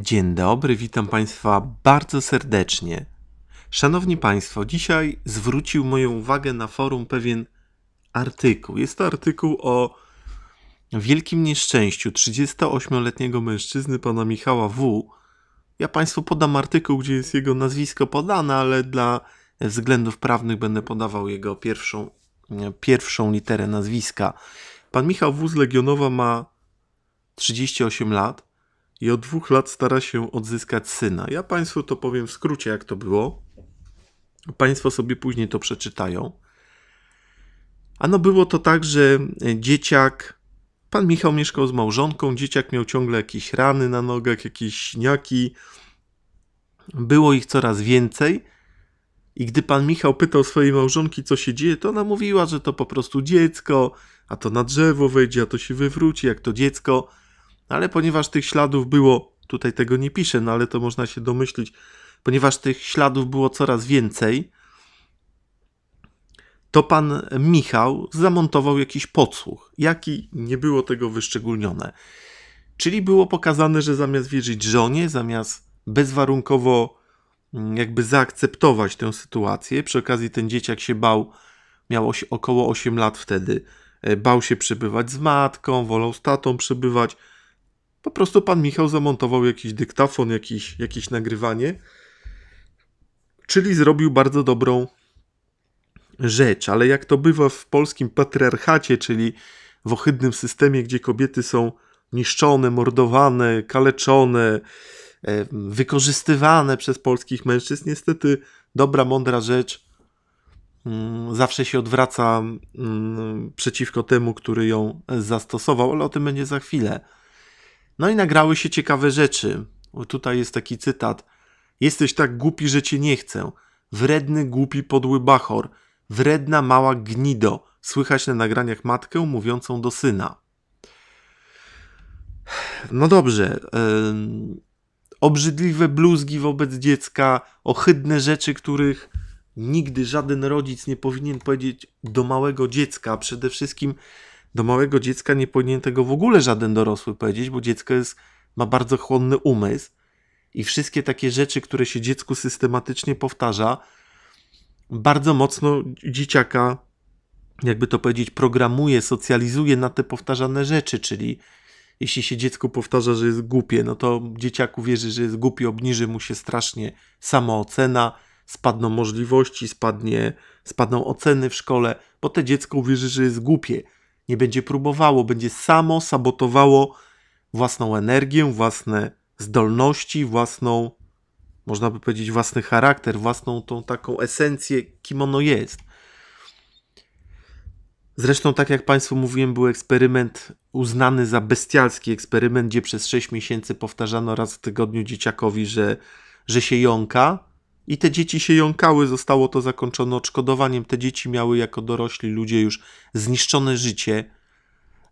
Dzień dobry, witam Państwa bardzo serdecznie. Szanowni Państwo, dzisiaj zwrócił moją uwagę na forum pewien artykuł. Jest to artykuł o wielkim nieszczęściu 38-letniego mężczyzny, pana Michała W. Ja Państwu podam artykuł, gdzie jest jego nazwisko podane, ale dla względów prawnych będę podawał jego pierwszą, pierwszą literę nazwiska. Pan Michał W. z Legionowa ma 38 lat i od dwóch lat stara się odzyskać syna. Ja Państwu to powiem w skrócie, jak to było. Państwo sobie później to przeczytają. Ano było to tak, że dzieciak, pan Michał mieszkał z małżonką, dzieciak miał ciągle jakieś rany na nogach, jakieś śniaki. Było ich coraz więcej. I gdy pan Michał pytał swojej małżonki, co się dzieje, to ona mówiła, że to po prostu dziecko, a to na drzewo wejdzie, a to się wywróci, jak to dziecko ale ponieważ tych śladów było, tutaj tego nie piszę, no ale to można się domyślić, ponieważ tych śladów było coraz więcej, to pan Michał zamontował jakiś podsłuch, jaki nie było tego wyszczególnione. Czyli było pokazane, że zamiast wierzyć żonie, zamiast bezwarunkowo mm, jakby zaakceptować tę sytuację, przy okazji ten dzieciak się bał, miał około 8 lat wtedy, e, bał się przebywać z matką, wolał z tatą przebywać, po prostu pan Michał zamontował jakiś dyktafon, jakiś, jakieś nagrywanie, czyli zrobił bardzo dobrą rzecz. Ale jak to bywa w polskim patriarchacie, czyli w ohydnym systemie, gdzie kobiety są niszczone, mordowane, kaleczone, e, wykorzystywane przez polskich mężczyzn, niestety dobra, mądra rzecz mm, zawsze się odwraca mm, przeciwko temu, który ją zastosował, ale o tym będzie za chwilę. No i nagrały się ciekawe rzeczy. O, tutaj jest taki cytat. Jesteś tak głupi, że cię nie chcę. Wredny, głupi, podły bachor. Wredna, mała gnido. Słychać na nagraniach matkę mówiącą do syna. No dobrze. obrzydliwe bluzgi wobec dziecka, ohydne rzeczy, których nigdy żaden rodzic nie powinien powiedzieć do małego dziecka. Przede wszystkim do małego dziecka nie powinien tego w ogóle żaden dorosły powiedzieć, bo dziecko jest, ma bardzo chłonny umysł i wszystkie takie rzeczy, które się dziecku systematycznie powtarza, bardzo mocno dzieciaka, jakby to powiedzieć, programuje, socjalizuje na te powtarzane rzeczy, czyli jeśli się dziecku powtarza, że jest głupie, no to dzieciaku wierzy, że jest głupi, obniży mu się strasznie samoocena, spadną możliwości, spadnie, spadną oceny w szkole, bo te dziecko wierzy, że jest głupie nie będzie próbowało, będzie samo sabotowało własną energię, własne zdolności, własną, można by powiedzieć, własny charakter, własną tą taką esencję, kim ono jest. Zresztą, tak jak Państwu mówiłem, był eksperyment uznany za bestialski eksperyment, gdzie przez 6 miesięcy powtarzano raz w tygodniu dzieciakowi, że, że się jąka i te dzieci się jąkały, zostało to zakończone odszkodowaniem. Te dzieci miały jako dorośli ludzie już zniszczone życie.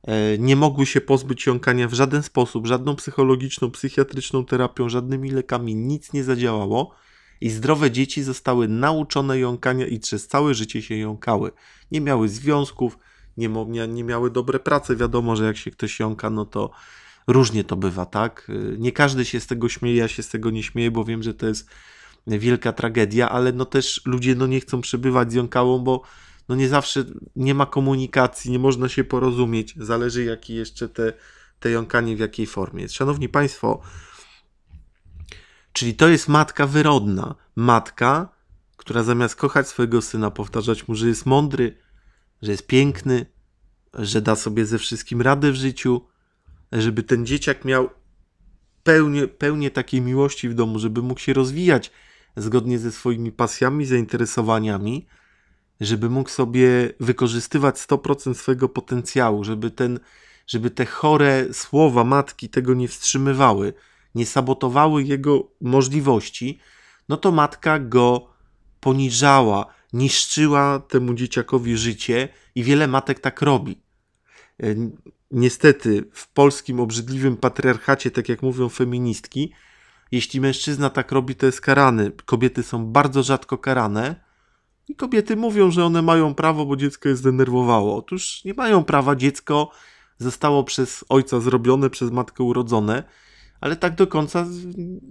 E, nie mogły się pozbyć jąkania w żaden sposób, żadną psychologiczną, psychiatryczną terapią, żadnymi lekami, nic nie zadziałało. I zdrowe dzieci zostały nauczone jąkania i przez całe życie się jąkały. Nie miały związków, nie, nie miały dobre pracy. Wiadomo, że jak się ktoś jąka, no to różnie to bywa, tak? E, nie każdy się z tego śmieje, ja się z tego nie śmieję, bo wiem, że to jest wielka tragedia, ale no też ludzie no nie chcą przebywać z jąkałą, bo no nie zawsze nie ma komunikacji, nie można się porozumieć, zależy jaki jeszcze te, te jąkanie w jakiej formie jest. Szanowni Państwo, czyli to jest matka wyrodna, matka, która zamiast kochać swojego syna, powtarzać mu, że jest mądry, że jest piękny, że da sobie ze wszystkim radę w życiu, żeby ten dzieciak miał pełnię, pełnię takiej miłości w domu, żeby mógł się rozwijać, zgodnie ze swoimi pasjami, zainteresowaniami, żeby mógł sobie wykorzystywać 100% swojego potencjału, żeby, ten, żeby te chore słowa matki tego nie wstrzymywały, nie sabotowały jego możliwości, no to matka go poniżała, niszczyła temu dzieciakowi życie i wiele matek tak robi. E, niestety w polskim obrzydliwym patriarchacie, tak jak mówią feministki, jeśli mężczyzna tak robi, to jest karany. Kobiety są bardzo rzadko karane. I kobiety mówią, że one mają prawo, bo dziecko jest zdenerwowało. Otóż nie mają prawa, dziecko zostało przez ojca zrobione, przez matkę urodzone, ale tak do końca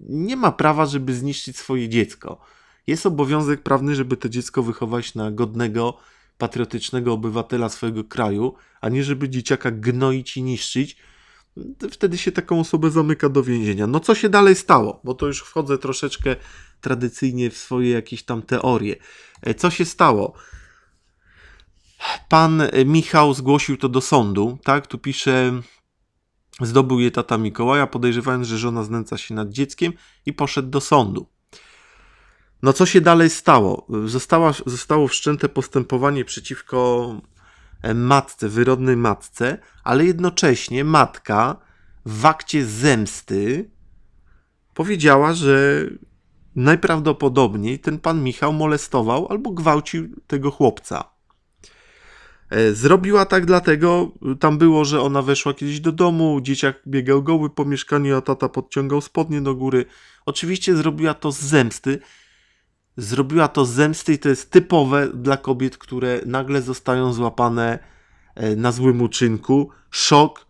nie ma prawa, żeby zniszczyć swoje dziecko. Jest obowiązek prawny, żeby to dziecko wychować na godnego, patriotycznego obywatela swojego kraju, a nie żeby dzieciaka gnoić i niszczyć, wtedy się taką osobę zamyka do więzienia. No co się dalej stało? Bo to już wchodzę troszeczkę tradycyjnie w swoje jakieś tam teorie. E, co się stało? Pan e, Michał zgłosił to do sądu, tak? Tu pisze, zdobył je tata Mikołaja, podejrzewając, że żona znęca się nad dzieckiem i poszedł do sądu. No co się dalej stało? Została, zostało wszczęte postępowanie przeciwko E, matce, wyrodnej matce, ale jednocześnie matka w akcie zemsty powiedziała, że najprawdopodobniej ten pan Michał molestował albo gwałcił tego chłopca. E, zrobiła tak dlatego, tam było, że ona weszła kiedyś do domu, dzieciak biegał goły po mieszkaniu, a tata podciągał spodnie do góry. Oczywiście zrobiła to z zemsty, zrobiła to z zemsty i to jest typowe dla kobiet, które nagle zostają złapane e, na złym uczynku. Szok,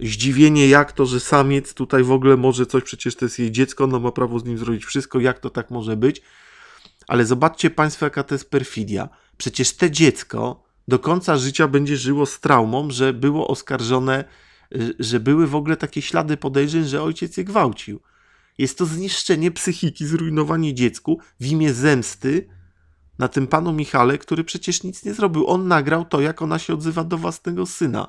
zdziwienie, jak to, że samiec tutaj w ogóle może coś, przecież to jest jej dziecko, no ma prawo z nim zrobić wszystko, jak to tak może być. Ale zobaczcie Państwo, jaka to jest perfidia. Przecież te dziecko do końca życia będzie żyło z traumą, że było oskarżone, y, że były w ogóle takie ślady podejrzeń, że ojciec je gwałcił. Jest to zniszczenie psychiki, zrujnowanie dziecku w imię zemsty na tym panu Michale, który przecież nic nie zrobił. On nagrał to, jak ona się odzywa do własnego syna.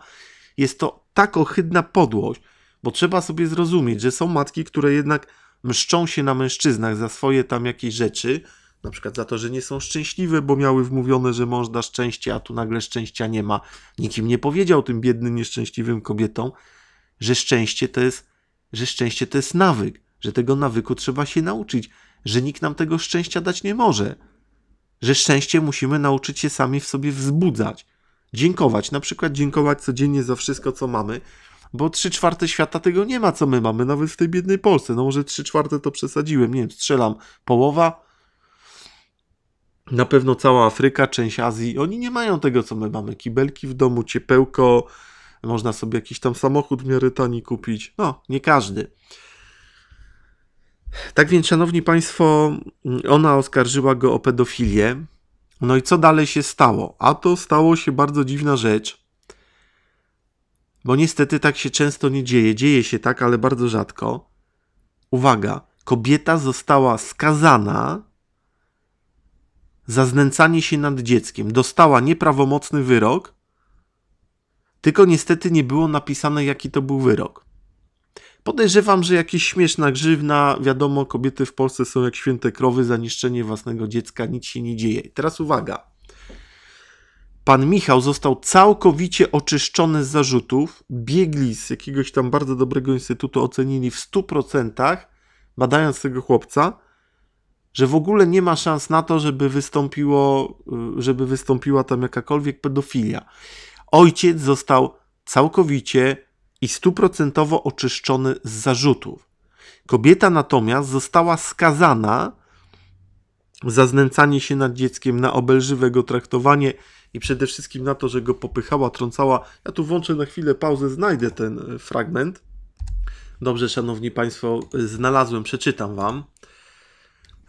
Jest to tak ohydna podłość, bo trzeba sobie zrozumieć, że są matki, które jednak mszczą się na mężczyznach za swoje tam jakieś rzeczy, na przykład za to, że nie są szczęśliwe, bo miały wmówione, że mąż da szczęście, a tu nagle szczęścia nie ma. Nikim nie powiedział tym biednym, nieszczęśliwym kobietom, że szczęście to jest, że szczęście to jest nawyk, że tego nawyku trzeba się nauczyć, że nikt nam tego szczęścia dać nie może, że szczęście musimy nauczyć się sami w sobie wzbudzać, dziękować, na przykład dziękować codziennie za wszystko, co mamy, bo trzy czwarte świata tego nie ma, co my mamy, nawet w tej biednej Polsce. No może trzy czwarte to przesadziłem, nie wiem, strzelam połowa. Na pewno cała Afryka, część Azji, oni nie mają tego, co my mamy. Kibelki w domu, ciepełko, można sobie jakiś tam samochód w miarę tani kupić. No, nie każdy. Tak więc, szanowni państwo, ona oskarżyła go o pedofilię. No i co dalej się stało? A to stało się bardzo dziwna rzecz, bo niestety tak się często nie dzieje. Dzieje się tak, ale bardzo rzadko. Uwaga, kobieta została skazana za znęcanie się nad dzieckiem. Dostała nieprawomocny wyrok, tylko niestety nie było napisane, jaki to był wyrok. Podejrzewam, że jakieś śmieszna grzywna, wiadomo, kobiety w Polsce są jak święte krowy, Zaniszczenie własnego dziecka, nic się nie dzieje. Teraz uwaga. Pan Michał został całkowicie oczyszczony z zarzutów. Biegli z jakiegoś tam bardzo dobrego instytutu ocenili w 100%, badając tego chłopca, że w ogóle nie ma szans na to, żeby, wystąpiło, y, żeby wystąpiła tam jakakolwiek pedofilia. Ojciec został całkowicie i stuprocentowo oczyszczony z zarzutów. Kobieta natomiast została skazana za znęcanie się nad dzieckiem, na obelżywego traktowanie i przede wszystkim na to, że go popychała, trącała. Ja tu włączę na chwilę pauzę, znajdę ten e, fragment. Dobrze, szanowni państwo, e, znalazłem, przeczytam wam.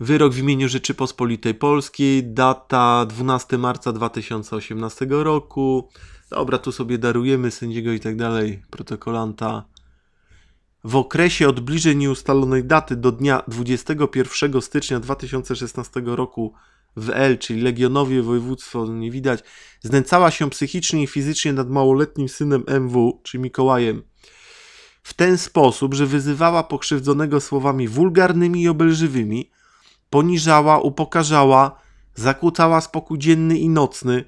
Wyrok w imieniu Rzeczypospolitej Polskiej, data 12 marca 2018 roku dobra, tu sobie darujemy sędziego i tak dalej, protokolanta. W okresie od bliżej nieustalonej daty do dnia 21 stycznia 2016 roku w L, czyli Legionowie Województwo, nie widać, znęcała się psychicznie i fizycznie nad małoletnim synem MW, czy Mikołajem, w ten sposób, że wyzywała pokrzywdzonego słowami wulgarnymi i obelżywymi, poniżała, upokarzała, zakłócała spokój dzienny i nocny,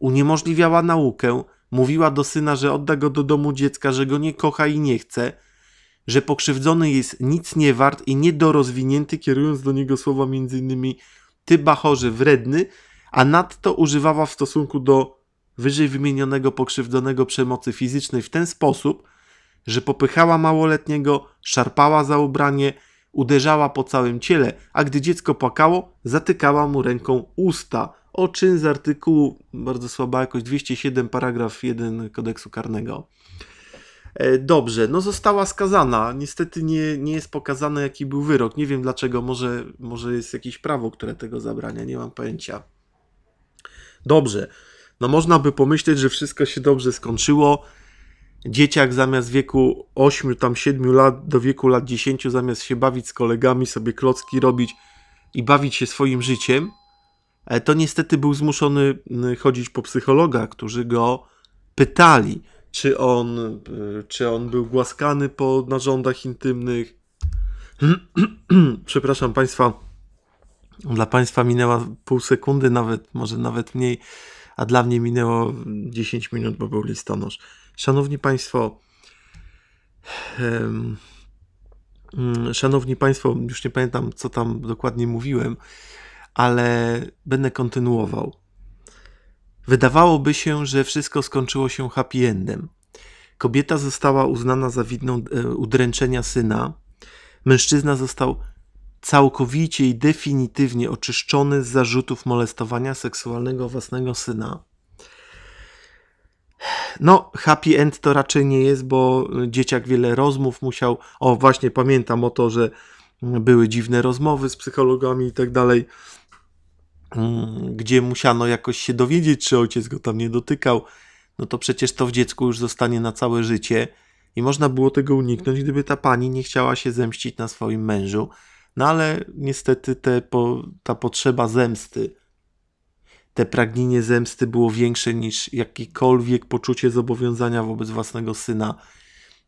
uniemożliwiała naukę, mówiła do syna, że odda go do domu dziecka, że go nie kocha i nie chce, że pokrzywdzony jest nic nie wart i niedorozwinięty, kierując do niego słowa m.in. ty bachorze wredny, a nadto używała w stosunku do wyżej wymienionego pokrzywdzonego przemocy fizycznej w ten sposób, że popychała małoletniego, szarpała za ubranie, uderzała po całym ciele, a gdy dziecko płakało, zatykała mu ręką usta – Oczyn z artykułu, bardzo słaba jakość, 207 paragraf 1 kodeksu karnego. E, dobrze, no została skazana. Niestety nie, nie jest pokazane, jaki był wyrok. Nie wiem dlaczego, może, może jest jakieś prawo, które tego zabrania, nie mam pojęcia. Dobrze, no można by pomyśleć, że wszystko się dobrze skończyło. Dzieciak zamiast wieku 8, tam 7 lat do wieku lat 10, zamiast się bawić z kolegami, sobie klocki robić i bawić się swoim życiem, to niestety był zmuszony mm, chodzić po psychologa, którzy go pytali, czy on, y, czy on był głaskany po narządach intymnych. Przepraszam Państwa, dla Państwa minęła pół sekundy, nawet może nawet mniej, a dla mnie minęło 10 minut, bo był listonosz. Szanowni Państwo, um, Szanowni Państwo, już nie pamiętam, co tam dokładnie mówiłem, ale będę kontynuował. Wydawałoby się, że wszystko skończyło się happy endem. Kobieta została uznana za widną e, udręczenia syna. Mężczyzna został całkowicie i definitywnie oczyszczony z zarzutów molestowania seksualnego własnego syna. No, happy end to raczej nie jest, bo dzieciak wiele rozmów musiał. O, właśnie pamiętam o to, że były dziwne rozmowy z psychologami i tak dalej. Mm, gdzie musiano jakoś się dowiedzieć, czy ojciec go tam nie dotykał, no to przecież to w dziecku już zostanie na całe życie i można było tego uniknąć, gdyby ta pani nie chciała się zemścić na swoim mężu. No ale niestety te, po, ta potrzeba zemsty, te pragnienie zemsty było większe niż jakiekolwiek poczucie zobowiązania wobec własnego syna,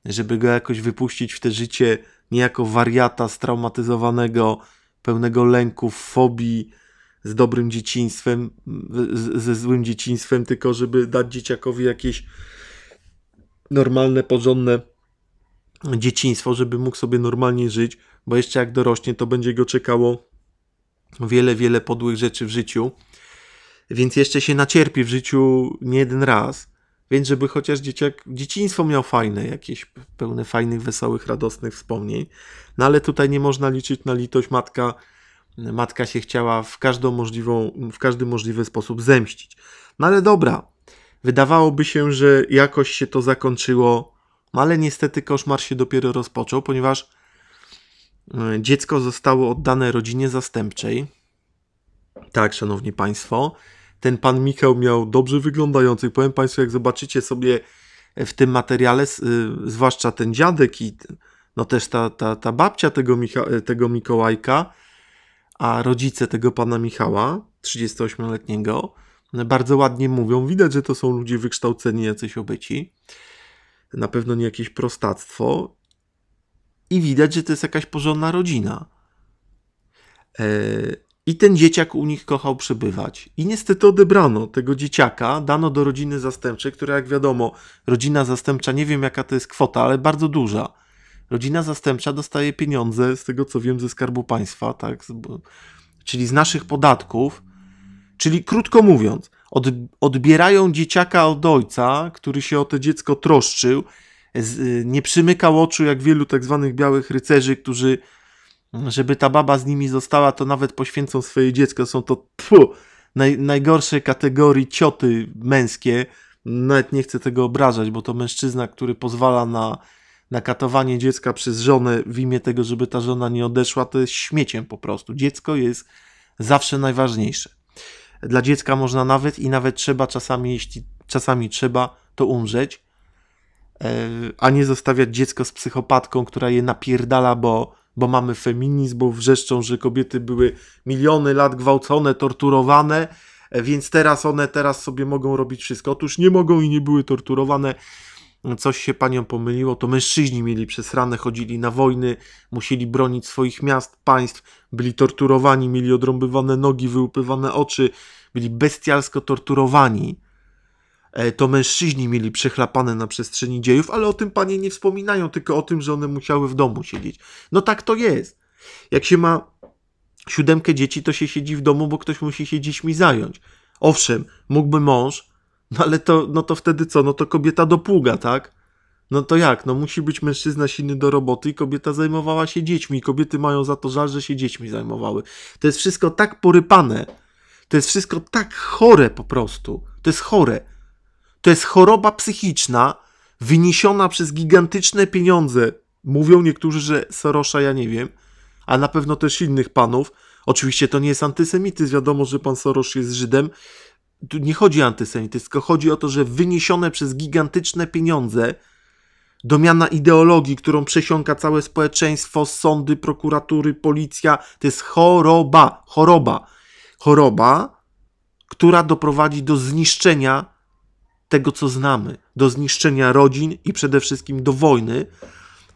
żeby go jakoś wypuścić w te życie niejako wariata straumatyzowanego, pełnego lęków, fobii, z dobrym dzieciństwem, ze złym dzieciństwem, tylko żeby dać dzieciakowi jakieś normalne, porządne dzieciństwo, żeby mógł sobie normalnie żyć, bo jeszcze jak dorośnie, to będzie go czekało wiele, wiele podłych rzeczy w życiu, więc jeszcze się nacierpi w życiu nie jeden raz. Więc żeby chociaż dzieciak, dzieciństwo miał fajne, jakieś pełne fajnych, wesołych, radosnych wspomnień. No ale tutaj nie można liczyć na litość matka matka się chciała w, każdą możliwą, w każdy możliwy sposób zemścić. No ale dobra, wydawałoby się, że jakoś się to zakończyło, no ale niestety koszmar się dopiero rozpoczął, ponieważ e, dziecko zostało oddane rodzinie zastępczej. Tak, szanowni państwo, ten pan Michał miał dobrze wyglądający. Powiem państwu, jak zobaczycie sobie w tym materiale, e, zwłaszcza ten dziadek i no też ta, ta, ta babcia tego, Micha tego Mikołajka, a rodzice tego pana Michała, 38-letniego, bardzo ładnie mówią. Widać, że to są ludzie wykształceni, jacyś obyci. Na pewno nie jakieś prostactwo. I widać, że to jest jakaś porządna rodzina. E, I ten dzieciak u nich kochał przebywać. I niestety odebrano tego dzieciaka, dano do rodziny zastępczej, która, jak wiadomo, rodzina zastępcza, nie wiem jaka to jest kwota, ale bardzo duża rodzina zastępcza dostaje pieniądze, z tego co wiem, ze skarbu państwa, tak? czyli z naszych podatków. Czyli krótko mówiąc, od, odbierają dzieciaka od ojca, który się o to dziecko troszczył, z, nie przymykał oczu jak wielu tak zwanych białych rycerzy, którzy, żeby ta baba z nimi została, to nawet poświęcą swoje dziecko. Są to tfu, naj, najgorsze kategorii cioty męskie. Nawet nie chcę tego obrażać, bo to mężczyzna, który pozwala na nakatowanie dziecka przez żonę w imię tego, żeby ta żona nie odeszła, to jest śmieciem po prostu. Dziecko jest zawsze najważniejsze. Dla dziecka można nawet i nawet trzeba czasami, jeśli czasami trzeba, to umrzeć, e, a nie zostawiać dziecko z psychopatką, która je napierdala, bo, bo mamy feminizm, bo wrzeszczą, że kobiety były miliony lat gwałcone, torturowane, e, więc teraz one teraz sobie mogą robić wszystko. Otóż nie mogą i nie były torturowane coś się panią pomyliło, to mężczyźni mieli przesrane, chodzili na wojny, musieli bronić swoich miast, państw, byli torturowani, mieli odrąbywane nogi, wyłupywane oczy, byli bestialsko torturowani. E, to mężczyźni mieli przechlapane na przestrzeni dziejów, ale o tym panie nie wspominają, tylko o tym, że one musiały w domu siedzieć. No tak to jest. Jak się ma siódemkę dzieci, to się siedzi w domu, bo ktoś musi się dziećmi zająć. Owszem, mógłby mąż no ale to, no to wtedy co? No to kobieta dopługa, tak? No to jak? No musi być mężczyzna silny do roboty i kobieta zajmowała się dziećmi. Kobiety mają za to żal, że się dziećmi zajmowały. To jest wszystko tak porypane. To jest wszystko tak chore po prostu. To jest chore. To jest choroba psychiczna wyniesiona przez gigantyczne pieniądze. Mówią niektórzy, że Sorosza, ja nie wiem, a na pewno też innych panów. Oczywiście to nie jest antysemityzm, wiadomo, że pan Soros jest Żydem, tu nie chodzi o antysemityzm, tylko chodzi o to, że wyniesione przez gigantyczne pieniądze domiana ideologii, którą przesiąka całe społeczeństwo, sądy, prokuratury, policja, to jest choroba, choroba, choroba, która doprowadzi do zniszczenia tego, co znamy, do zniszczenia rodzin i przede wszystkim do wojny,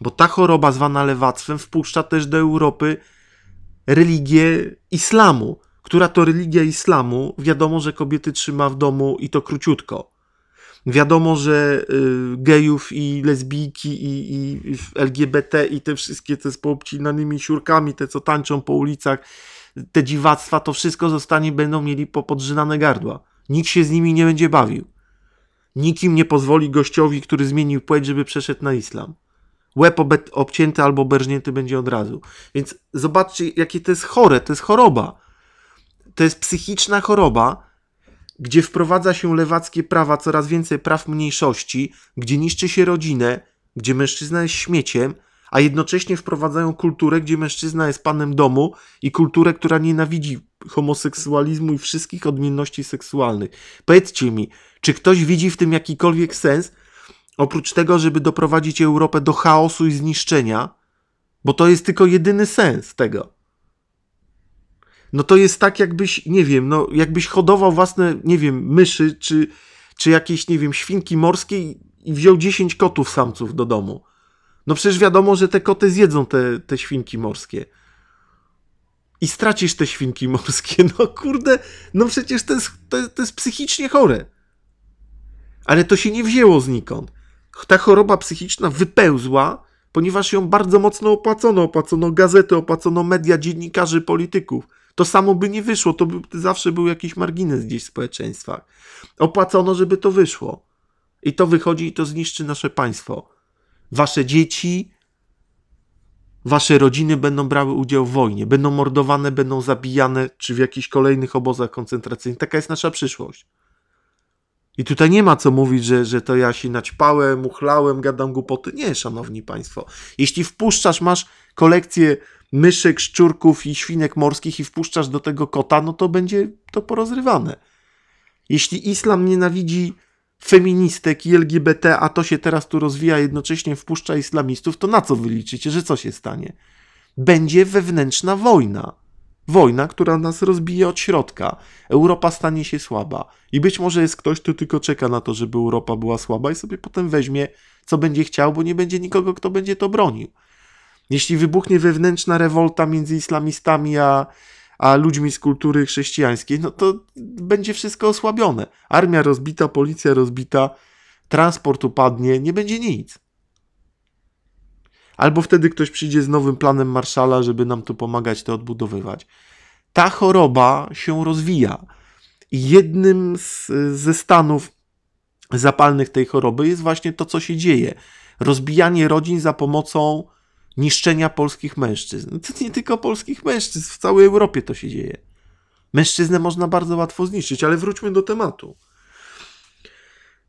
bo ta choroba zwana lewactwem wpuszcza też do Europy religię islamu, która to religia islamu, wiadomo, że kobiety trzyma w domu i to króciutko. Wiadomo, że y, gejów i lesbijki i, i LGBT i te wszystkie te z poobcinanymi siurkami, te co tańczą po ulicach, te dziwactwa, to wszystko zostanie, będą mieli po podrzynane gardła. Nikt się z nimi nie będzie bawił. Nikim nie pozwoli gościowi, który zmienił płeć, żeby przeszedł na islam. Łeb obcięty albo berżnięty będzie od razu. Więc zobaczcie, jakie to jest chore, to jest choroba to jest psychiczna choroba, gdzie wprowadza się lewackie prawa, coraz więcej praw mniejszości, gdzie niszczy się rodzinę, gdzie mężczyzna jest śmieciem, a jednocześnie wprowadzają kulturę, gdzie mężczyzna jest panem domu i kulturę, która nienawidzi homoseksualizmu i wszystkich odmienności seksualnych. Powiedzcie mi, czy ktoś widzi w tym jakikolwiek sens, oprócz tego, żeby doprowadzić Europę do chaosu i zniszczenia? Bo to jest tylko jedyny sens tego no to jest tak jakbyś, nie wiem, no jakbyś hodował własne, nie wiem, myszy czy, czy jakieś, nie wiem, świnki morskie i, i wziął 10 kotów samców do domu. No przecież wiadomo, że te koty zjedzą te, te świnki morskie. I stracisz te świnki morskie. No kurde, no przecież to jest, to, to jest psychicznie chore. Ale to się nie wzięło znikąd. Ta choroba psychiczna wypełzła, ponieważ ją bardzo mocno opłacono. Opłacono gazety, opłacono media, dziennikarzy, polityków. To samo by nie wyszło, to by zawsze był jakiś margines gdzieś w społeczeństwach. Opłacono, żeby to wyszło. I to wychodzi i to zniszczy nasze państwo. Wasze dzieci, wasze rodziny będą brały udział w wojnie, będą mordowane, będą zabijane, czy w jakichś kolejnych obozach koncentracyjnych. Taka jest nasza przyszłość. I tutaj nie ma co mówić, że, że to ja się naćpałem, uchlałem, gadam głupoty. Nie, szanowni państwo. Jeśli wpuszczasz, masz kolekcję myszek, szczurków i świnek morskich i wpuszczasz do tego kota, no to będzie to porozrywane. Jeśli islam nienawidzi feministek i LGBT, a to się teraz tu rozwija, jednocześnie wpuszcza islamistów, to na co wyliczycie, że co się stanie? Będzie wewnętrzna wojna. Wojna, która nas rozbije od środka. Europa stanie się słaba. I być może jest ktoś, kto tylko czeka na to, żeby Europa była słaba i sobie potem weźmie, co będzie chciał, bo nie będzie nikogo, kto będzie to bronił. Jeśli wybuchnie wewnętrzna rewolta między islamistami a, a ludźmi z kultury chrześcijańskiej, no to będzie wszystko osłabione. Armia rozbita, policja rozbita, transport upadnie, nie będzie nic. Albo wtedy ktoś przyjdzie z nowym planem Marszala, żeby nam tu pomagać to odbudowywać. Ta choroba się rozwija. I jednym z, ze stanów zapalnych tej choroby jest właśnie to, co się dzieje. Rozbijanie rodzin za pomocą niszczenia polskich mężczyzn. No to nie tylko polskich mężczyzn, w całej Europie to się dzieje. Mężczyznę można bardzo łatwo zniszczyć, ale wróćmy do tematu.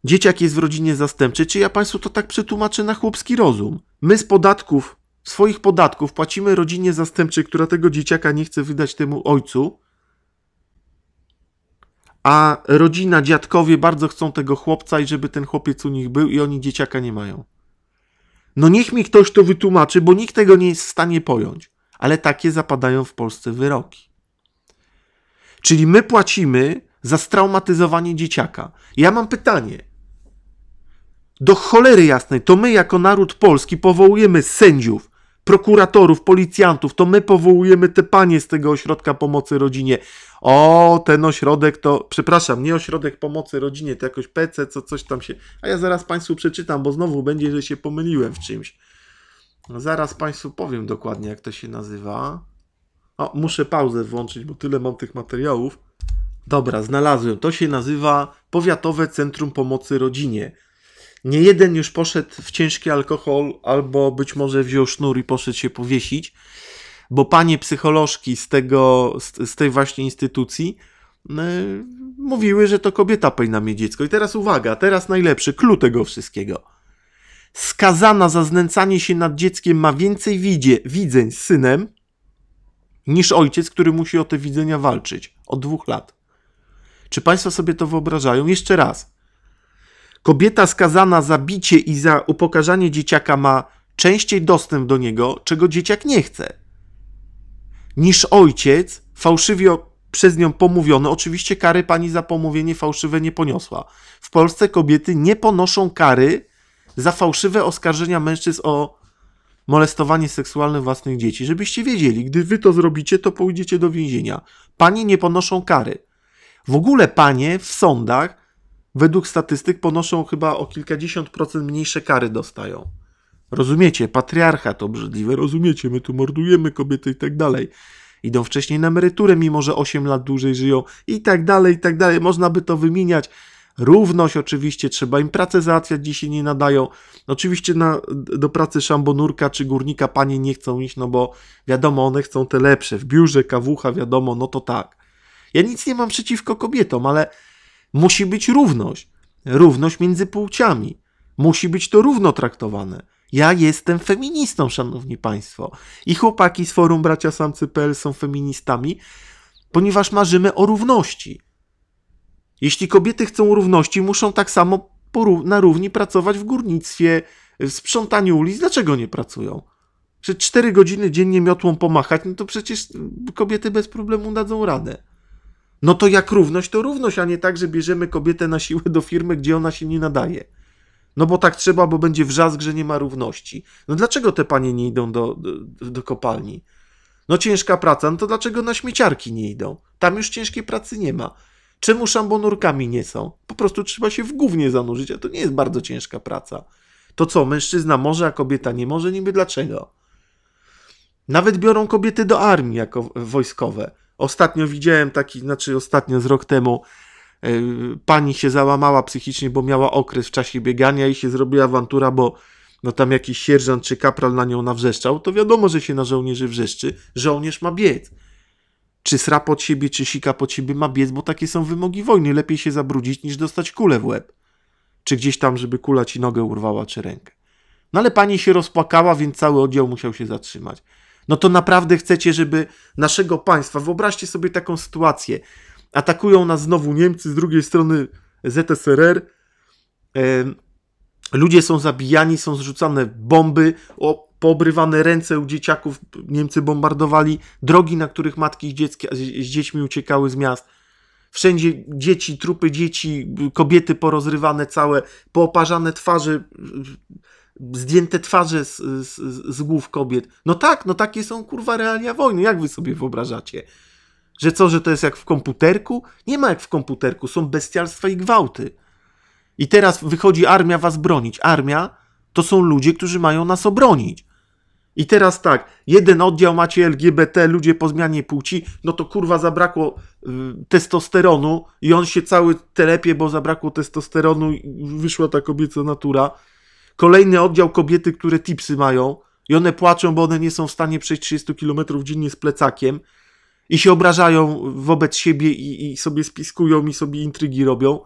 Dzieciak jest w rodzinie zastępczej, czy ja Państwu to tak przetłumaczę na chłopski rozum? My z podatków, swoich podatków płacimy rodzinie zastępczej, która tego dzieciaka nie chce wydać temu ojcu, a rodzina, dziadkowie bardzo chcą tego chłopca i żeby ten chłopiec u nich był i oni dzieciaka nie mają. No niech mi ktoś to wytłumaczy, bo nikt tego nie jest w stanie pojąć. Ale takie zapadają w Polsce wyroki. Czyli my płacimy za straumatyzowanie dzieciaka. Ja mam pytanie. Do cholery jasnej, to my jako naród polski powołujemy sędziów, prokuratorów, policjantów, to my powołujemy te panie z tego ośrodka pomocy rodzinie, o, ten ośrodek to, przepraszam, nie ośrodek pomocy rodzinie, to jakoś PC, co coś tam się, a ja zaraz Państwu przeczytam, bo znowu będzie, że się pomyliłem w czymś. No zaraz Państwu powiem dokładnie, jak to się nazywa. O, muszę pauzę włączyć, bo tyle mam tych materiałów. Dobra, znalazłem. To się nazywa Powiatowe Centrum Pomocy Rodzinie. Nie jeden już poszedł w ciężki alkohol, albo być może wziął sznur i poszedł się powiesić bo panie psycholożki z, tego, z, z tej właśnie instytucji y, mówiły, że to kobieta powinna mieć dziecko. I teraz uwaga, teraz najlepszy klucz tego wszystkiego. Skazana za znęcanie się nad dzieckiem ma więcej widzie, widzeń z synem niż ojciec, który musi o te widzenia walczyć od dwóch lat. Czy państwo sobie to wyobrażają? Jeszcze raz. Kobieta skazana za bicie i za upokarzanie dzieciaka ma częściej dostęp do niego, czego dzieciak nie chce niż ojciec, fałszywie przez nią pomówiony. Oczywiście kary pani za pomówienie fałszywe nie poniosła. W Polsce kobiety nie ponoszą kary za fałszywe oskarżenia mężczyzn o molestowanie seksualne własnych dzieci. Żebyście wiedzieli, gdy wy to zrobicie, to pójdziecie do więzienia. Panie nie ponoszą kary. W ogóle panie w sądach, według statystyk, ponoszą chyba o kilkadziesiąt procent mniejsze kary dostają. Rozumiecie, patriarchat obrzydliwy, rozumiecie, my tu mordujemy kobiety i tak dalej. Idą wcześniej na emeryturę, mimo że 8 lat dłużej żyją i tak dalej, i tak dalej. Można by to wymieniać. Równość oczywiście, trzeba im pracę załatwiać, dzisiaj nie nadają. Oczywiście na, do pracy szambonurka czy górnika panie nie chcą iść, no bo wiadomo, one chcą te lepsze. W biurze, kawucha, wiadomo, no to tak. Ja nic nie mam przeciwko kobietom, ale musi być równość. Równość między płciami. Musi być to równo traktowane. Ja jestem feministą, szanowni państwo. I chłopaki z forum Bracia Samcy.pl są feministami, ponieważ marzymy o równości. Jeśli kobiety chcą równości, muszą tak samo na równi pracować w górnictwie, w sprzątaniu ulic. Dlaczego nie pracują? Przez 4 godziny dziennie miotłą pomachać, no to przecież kobiety bez problemu dadzą radę. No to jak równość, to równość, a nie tak, że bierzemy kobietę na siłę do firmy, gdzie ona się nie nadaje. No bo tak trzeba, bo będzie wrzask, że nie ma równości. No dlaczego te panie nie idą do, do, do kopalni? No ciężka praca, no to dlaczego na śmieciarki nie idą? Tam już ciężkiej pracy nie ma. Czemu szambonurkami nie są? Po prostu trzeba się w głównie zanurzyć, a to nie jest bardzo ciężka praca. To co, mężczyzna może, a kobieta nie może? Niby dlaczego? Nawet biorą kobiety do armii jako wojskowe. Ostatnio widziałem taki, znaczy ostatnio z rok temu, E, pani się załamała psychicznie, bo miała okres w czasie biegania i się zrobiła awantura, bo no tam jakiś sierżant czy kapral na nią nawrzeszczał, to wiadomo, że się na żołnierzy wrzeszczy. Żołnierz ma biec. Czy sra pod siebie, czy sika pod siebie ma biec, bo takie są wymogi wojny. Lepiej się zabrudzić, niż dostać kulę w łeb. Czy gdzieś tam, żeby kula ci nogę urwała, czy rękę. No ale pani się rozpłakała, więc cały oddział musiał się zatrzymać. No to naprawdę chcecie, żeby naszego państwa, wyobraźcie sobie taką sytuację, Atakują nas znowu Niemcy, z drugiej strony ZSRR. E, ludzie są zabijani, są zrzucane bomby, o, poobrywane ręce u dzieciaków. Niemcy bombardowali drogi, na których matki z, dziecka, z dziećmi uciekały z miast. Wszędzie dzieci, trupy dzieci, kobiety porozrywane całe, pooparzane twarze, zdjęte twarze z, z, z głów kobiet. No tak, no takie są kurwa realia wojny, jak wy sobie wyobrażacie? Że co, że to jest jak w komputerku? Nie ma jak w komputerku, są bestialstwa i gwałty. I teraz wychodzi armia was bronić. Armia to są ludzie, którzy mają nas obronić. I teraz tak, jeden oddział macie LGBT, ludzie po zmianie płci, no to kurwa zabrakło y, testosteronu i on się cały telepie, bo zabrakło testosteronu i wyszła ta kobieca natura. Kolejny oddział kobiety, które tipsy mają i one płaczą, bo one nie są w stanie przejść 30 km dziennie z plecakiem i się obrażają wobec siebie i, i sobie spiskują i sobie intrygi robią,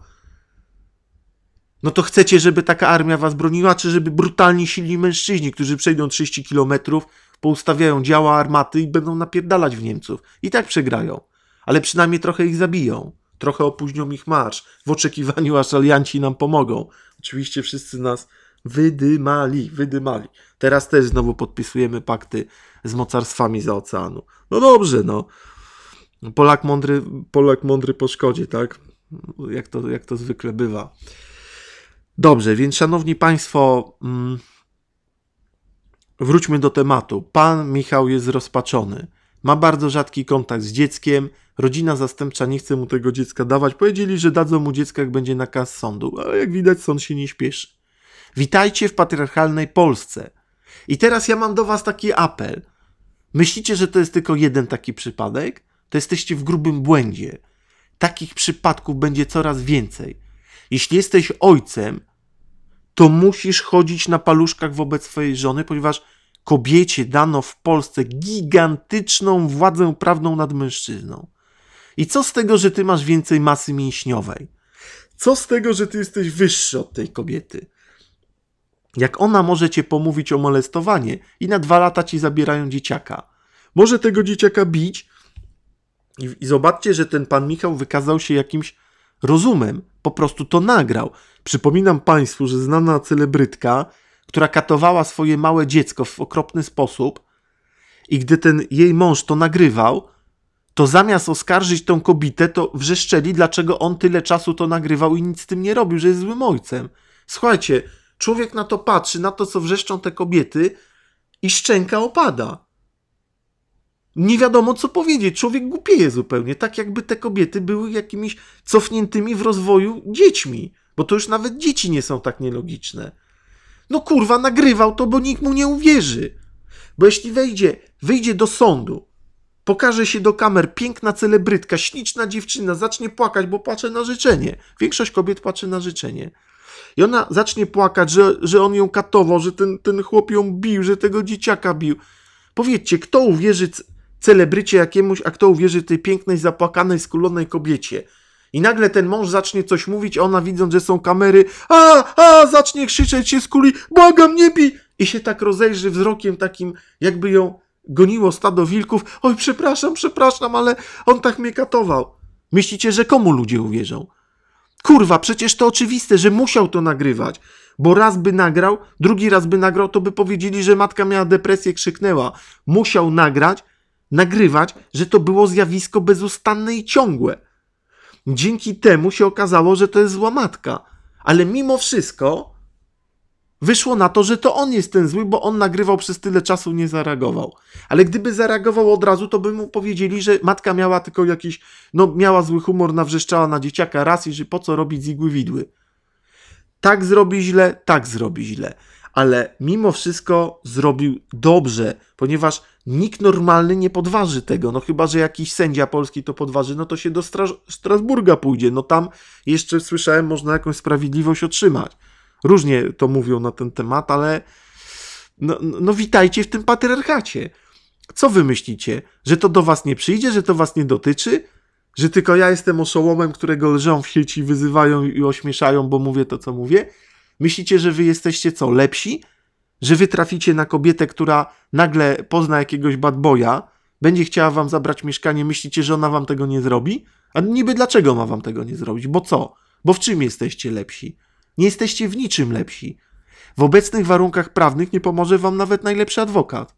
no to chcecie, żeby taka armia was broniła, czy żeby brutalni silni mężczyźni, którzy przejdą 30 kilometrów, poustawiają działa armaty i będą napierdalać w Niemców. I tak przegrają. Ale przynajmniej trochę ich zabiją. Trochę opóźnią ich marsz. W oczekiwaniu, aż alianci nam pomogą. Oczywiście wszyscy nas wydymali, wydymali. Teraz też znowu podpisujemy pakty z mocarstwami za oceanu. No dobrze, no. No, Polak mądry, Polak mądry po szkodzie, tak? Jak to, jak to zwykle bywa. Dobrze, więc szanowni państwo, mm, wróćmy do tematu. Pan Michał jest rozpaczony. Ma bardzo rzadki kontakt z dzieckiem. Rodzina zastępcza nie chce mu tego dziecka dawać. Powiedzieli, że dadzą mu dziecko, jak będzie nakaz sądu, ale jak widać, sąd się nie śpieszy. Witajcie w patriarchalnej Polsce. I teraz ja mam do was taki apel. Myślicie, że to jest tylko jeden taki przypadek? to jesteście w grubym błędzie. Takich przypadków będzie coraz więcej. Jeśli jesteś ojcem, to musisz chodzić na paluszkach wobec swojej żony, ponieważ kobiecie dano w Polsce gigantyczną władzę prawną nad mężczyzną. I co z tego, że ty masz więcej masy mięśniowej? Co z tego, że ty jesteś wyższy od tej kobiety? Jak ona może cię pomówić o molestowanie i na dwa lata ci zabierają dzieciaka? Może tego dzieciaka bić, i, I zobaczcie, że ten pan Michał wykazał się jakimś rozumem. Po prostu to nagrał. Przypominam państwu, że znana celebrytka, która katowała swoje małe dziecko w okropny sposób, i gdy ten jej mąż to nagrywał, to zamiast oskarżyć tą kobietę, to wrzeszczeli, dlaczego on tyle czasu to nagrywał i nic z tym nie robił, że jest złym ojcem. Słuchajcie, człowiek na to patrzy, na to, co wrzeszczą te kobiety i szczęka opada nie wiadomo co powiedzieć. Człowiek głupieje zupełnie, tak jakby te kobiety były jakimiś cofniętymi w rozwoju dziećmi, bo to już nawet dzieci nie są tak nielogiczne. No kurwa, nagrywał to, bo nikt mu nie uwierzy. Bo jeśli wejdzie, wyjdzie do sądu, pokaże się do kamer piękna celebrytka, śliczna dziewczyna, zacznie płakać, bo płacze na życzenie. Większość kobiet płacze na życzenie. I ona zacznie płakać, że, że on ją katował, że ten, ten chłop ją bił, że tego dzieciaka bił. Powiedzcie, kto uwierzy celebrycie jakiemuś, a kto uwierzy tej pięknej, zapłakanej, skulonej kobiecie. I nagle ten mąż zacznie coś mówić, a ona widząc, że są kamery, a, a, zacznie krzyczeć się z kuli, błagam, nie bij! I się tak rozejrzy wzrokiem takim, jakby ją goniło stado wilków. Oj, przepraszam, przepraszam, ale on tak mnie katował. Myślicie, że komu ludzie uwierzą? Kurwa, przecież to oczywiste, że musiał to nagrywać. Bo raz by nagrał, drugi raz by nagrał, to by powiedzieli, że matka miała depresję, krzyknęła. Musiał nagrać, nagrywać, że to było zjawisko bezustanne i ciągłe. Dzięki temu się okazało, że to jest matka. Ale mimo wszystko wyszło na to, że to on jest ten zły, bo on nagrywał przez tyle czasu, nie zareagował. Ale gdyby zareagował od razu, to by mu powiedzieli, że matka miała tylko jakiś, no miała zły humor, nawrzeszczała na dzieciaka raz i że po co robić z igły widły. Tak zrobi źle, tak zrobi źle ale mimo wszystko zrobił dobrze, ponieważ nikt normalny nie podważy tego. No chyba, że jakiś sędzia polski to podważy, no to się do Strasburga pójdzie. No tam jeszcze słyszałem, można jakąś sprawiedliwość otrzymać. Różnie to mówią na ten temat, ale no, no witajcie w tym patriarchacie. Co wy myślicie? Że to do was nie przyjdzie, że to was nie dotyczy? Że tylko ja jestem oszołomem, którego leżą w sieci, wyzywają i ośmieszają, bo mówię to, co mówię? Myślicie, że wy jesteście co, lepsi? Że wy traficie na kobietę, która nagle pozna jakiegoś bad boya, będzie chciała wam zabrać mieszkanie, myślicie, że ona wam tego nie zrobi? A niby dlaczego ma wam tego nie zrobić? Bo co? Bo w czym jesteście lepsi? Nie jesteście w niczym lepsi. W obecnych warunkach prawnych nie pomoże wam nawet najlepszy adwokat.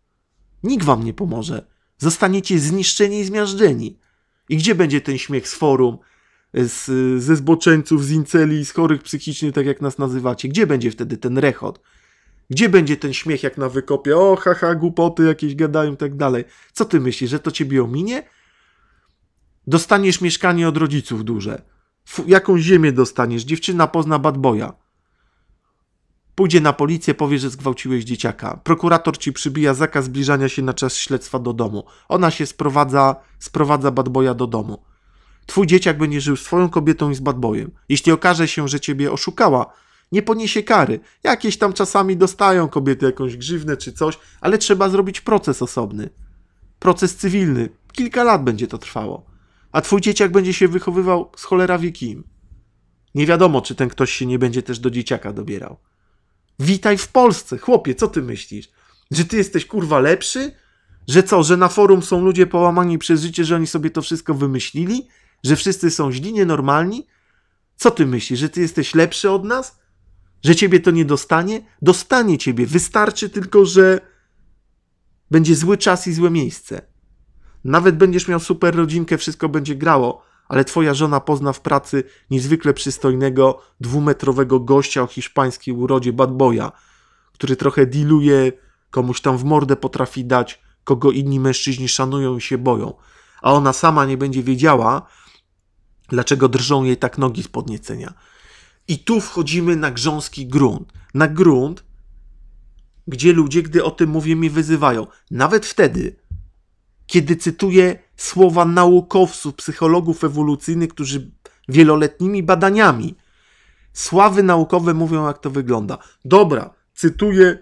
Nikt wam nie pomoże. Zostaniecie zniszczeni i zmiażdżeni. I gdzie będzie ten śmiech z forum? z, ze zboczeńców, z inceli, z chorych psychicznie, tak jak nas nazywacie. Gdzie będzie wtedy ten rechot? Gdzie będzie ten śmiech jak na wykopie? O, haha, głupoty jakieś gadają i tak dalej. Co ty myślisz, że to ciebie ominie? Dostaniesz mieszkanie od rodziców duże. F jaką ziemię dostaniesz? Dziewczyna pozna bad Pójdzie na policję, powie, że zgwałciłeś dzieciaka. Prokurator ci przybija zakaz zbliżania się na czas śledztwa do domu. Ona się sprowadza, sprowadza bad do domu. Twój dzieciak będzie żył swoją kobietą i z badbojem. Jeśli okaże się, że ciebie oszukała, nie poniesie kary. Jakieś tam czasami dostają kobiety jakąś grzywnę czy coś, ale trzeba zrobić proces osobny. Proces cywilny. Kilka lat będzie to trwało. A twój dzieciak będzie się wychowywał z cholera wie kim. Nie wiadomo, czy ten ktoś się nie będzie też do dzieciaka dobierał. Witaj w Polsce, chłopie, co ty myślisz? Że ty jesteś kurwa lepszy? Że co, że na forum są ludzie połamani przez życie, że oni sobie to wszystko wymyślili? Że wszyscy są źli, nienormalni? Co ty myślisz, że ty jesteś lepszy od nas? Że ciebie to nie dostanie? Dostanie ciebie. Wystarczy tylko, że będzie zły czas i złe miejsce. Nawet będziesz miał super rodzinkę, wszystko będzie grało, ale twoja żona pozna w pracy niezwykle przystojnego, dwumetrowego gościa o hiszpańskiej urodzie bad boya, który trochę diluje, komuś tam w mordę potrafi dać, kogo inni mężczyźni szanują i się boją. A ona sama nie będzie wiedziała, Dlaczego drżą jej tak nogi z podniecenia? I tu wchodzimy na grząski grunt. Na grunt, gdzie ludzie, gdy o tym mówię, mnie wyzywają. Nawet wtedy, kiedy cytuję słowa naukowców, psychologów ewolucyjnych, którzy wieloletnimi badaniami sławy naukowe mówią, jak to wygląda. Dobra, cytuję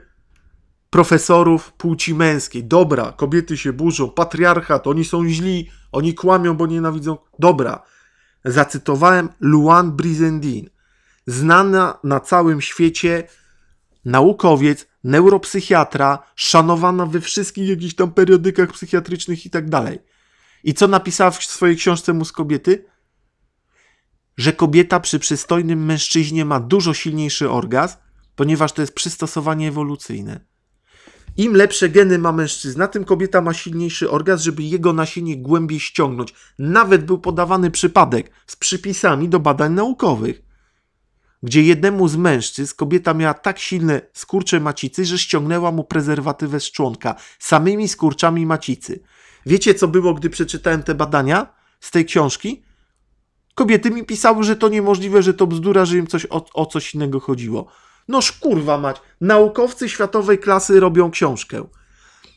profesorów płci męskiej. Dobra, kobiety się burzą, patriarchat, oni są źli, oni kłamią, bo nienawidzą. Dobra, zacytowałem Luan Brizendine, znana na całym świecie naukowiec, neuropsychiatra, szanowana we wszystkich jakichś tam periodykach psychiatrycznych i tak dalej. I co napisała w swojej książce Mózg kobiety? Że kobieta przy przystojnym mężczyźnie ma dużo silniejszy orgazm, ponieważ to jest przystosowanie ewolucyjne. Im lepsze geny ma mężczyzna, tym kobieta ma silniejszy orgazm, żeby jego nasienie głębiej ściągnąć. Nawet był podawany przypadek z przypisami do badań naukowych, gdzie jednemu z mężczyzn kobieta miała tak silne skurcze macicy, że ściągnęła mu prezerwatywę z członka samymi skurczami macicy. Wiecie, co było, gdy przeczytałem te badania z tej książki? Kobiety mi pisały, że to niemożliwe, że to bzdura, że im coś o, o coś innego chodziło. Noż kurwa mać, naukowcy światowej klasy robią książkę,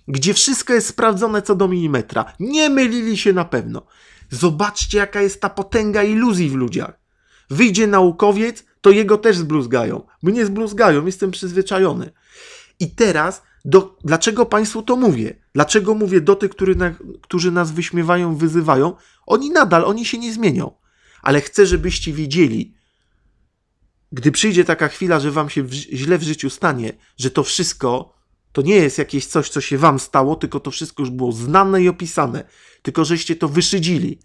gdzie wszystko jest sprawdzone co do milimetra. Nie mylili się na pewno. Zobaczcie, jaka jest ta potęga iluzji w ludziach. Wyjdzie naukowiec, to jego też zbluzgają. Mnie zbluzgają, jestem przyzwyczajony. I teraz, do, dlaczego Państwu to mówię? Dlaczego mówię do tych, który na, którzy nas wyśmiewają, wyzywają? Oni nadal, oni się nie zmienią. Ale chcę, żebyście wiedzieli, gdy przyjdzie taka chwila, że wam się w, źle w życiu stanie, że to wszystko to nie jest jakieś coś, co się wam stało, tylko to wszystko już było znane i opisane, tylko żeście to wyszydzili.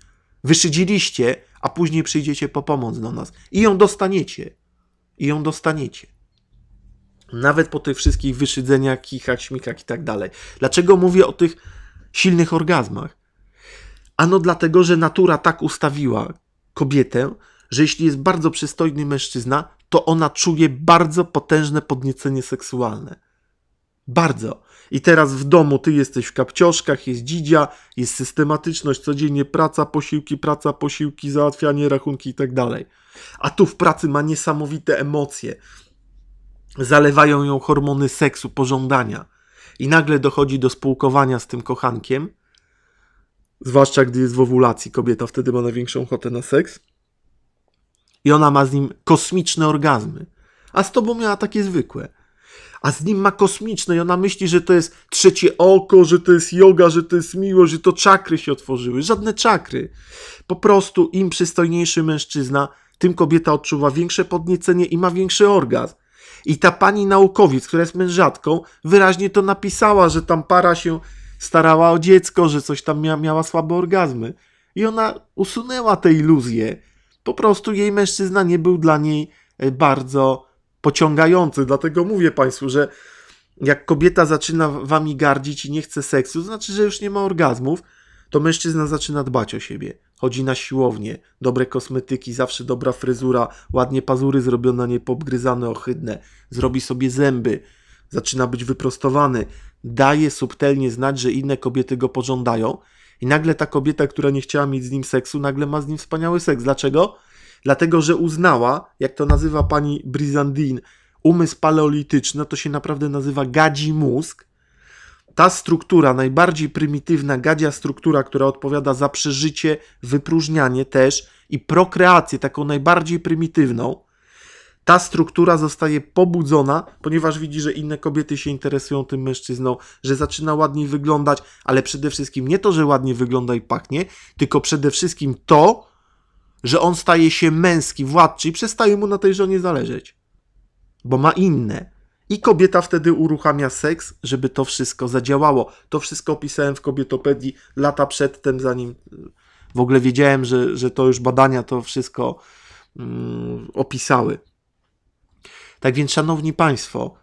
Wyszydziliście, a później przyjdziecie po pomoc do nas i ją dostaniecie. I ją dostaniecie. Nawet po tych wszystkich wyszydzeniach, kichach, śmikach i tak dalej. Dlaczego mówię o tych silnych orgazmach? Ano dlatego, że natura tak ustawiła kobietę, że jeśli jest bardzo przystojny mężczyzna, to ona czuje bardzo potężne podniecenie seksualne. Bardzo. I teraz w domu ty jesteś w kapcioszkach, jest dzidzia, jest systematyczność, codziennie praca, posiłki, praca, posiłki, załatwianie rachunki i tak dalej. A tu w pracy ma niesamowite emocje. Zalewają ją hormony seksu, pożądania. I nagle dochodzi do spółkowania z tym kochankiem, zwłaszcza gdy jest w owulacji kobieta, wtedy ma największą ochotę na seks i ona ma z nim kosmiczne orgazmy, a z tobą miała takie zwykłe. A z nim ma kosmiczne i ona myśli, że to jest trzecie oko, że to jest yoga, że to jest miłość, że to czakry się otworzyły. Żadne czakry. Po prostu im przystojniejszy mężczyzna, tym kobieta odczuwa większe podniecenie i ma większy orgazm. I ta pani naukowiec, która jest mężatką, wyraźnie to napisała, że tam para się starała o dziecko, że coś tam mia miała słabe orgazmy. I ona usunęła te iluzje po prostu jej mężczyzna nie był dla niej e, bardzo pociągający. Dlatego mówię Państwu, że jak kobieta zaczyna wami gardzić i nie chce seksu, to znaczy, że już nie ma orgazmów, to mężczyzna zaczyna dbać o siebie. Chodzi na siłownię, dobre kosmetyki, zawsze dobra fryzura, ładnie pazury zrobione, nie popgryzane, ohydne. Zrobi sobie zęby, zaczyna być wyprostowany, daje subtelnie znać, że inne kobiety go pożądają i nagle ta kobieta, która nie chciała mieć z nim seksu, nagle ma z nim wspaniały seks. Dlaczego? Dlatego, że uznała, jak to nazywa pani Brizandine, umysł paleolityczny, no to się naprawdę nazywa gadzi mózg. Ta struktura, najbardziej prymitywna gadzia struktura, która odpowiada za przeżycie, wypróżnianie też i prokreację, taką najbardziej prymitywną, ta struktura zostaje pobudzona, ponieważ widzi, że inne kobiety się interesują tym mężczyzną, że zaczyna ładniej wyglądać, ale przede wszystkim nie to, że ładnie wygląda i pachnie, tylko przede wszystkim to, że on staje się męski, władczy i przestaje mu na tej żonie zależeć, bo ma inne. I kobieta wtedy uruchamia seks, żeby to wszystko zadziałało. To wszystko opisałem w kobietopedii lata przedtem, zanim w ogóle wiedziałem, że, że to już badania to wszystko mm, opisały. Tak więc, szanowni państwo,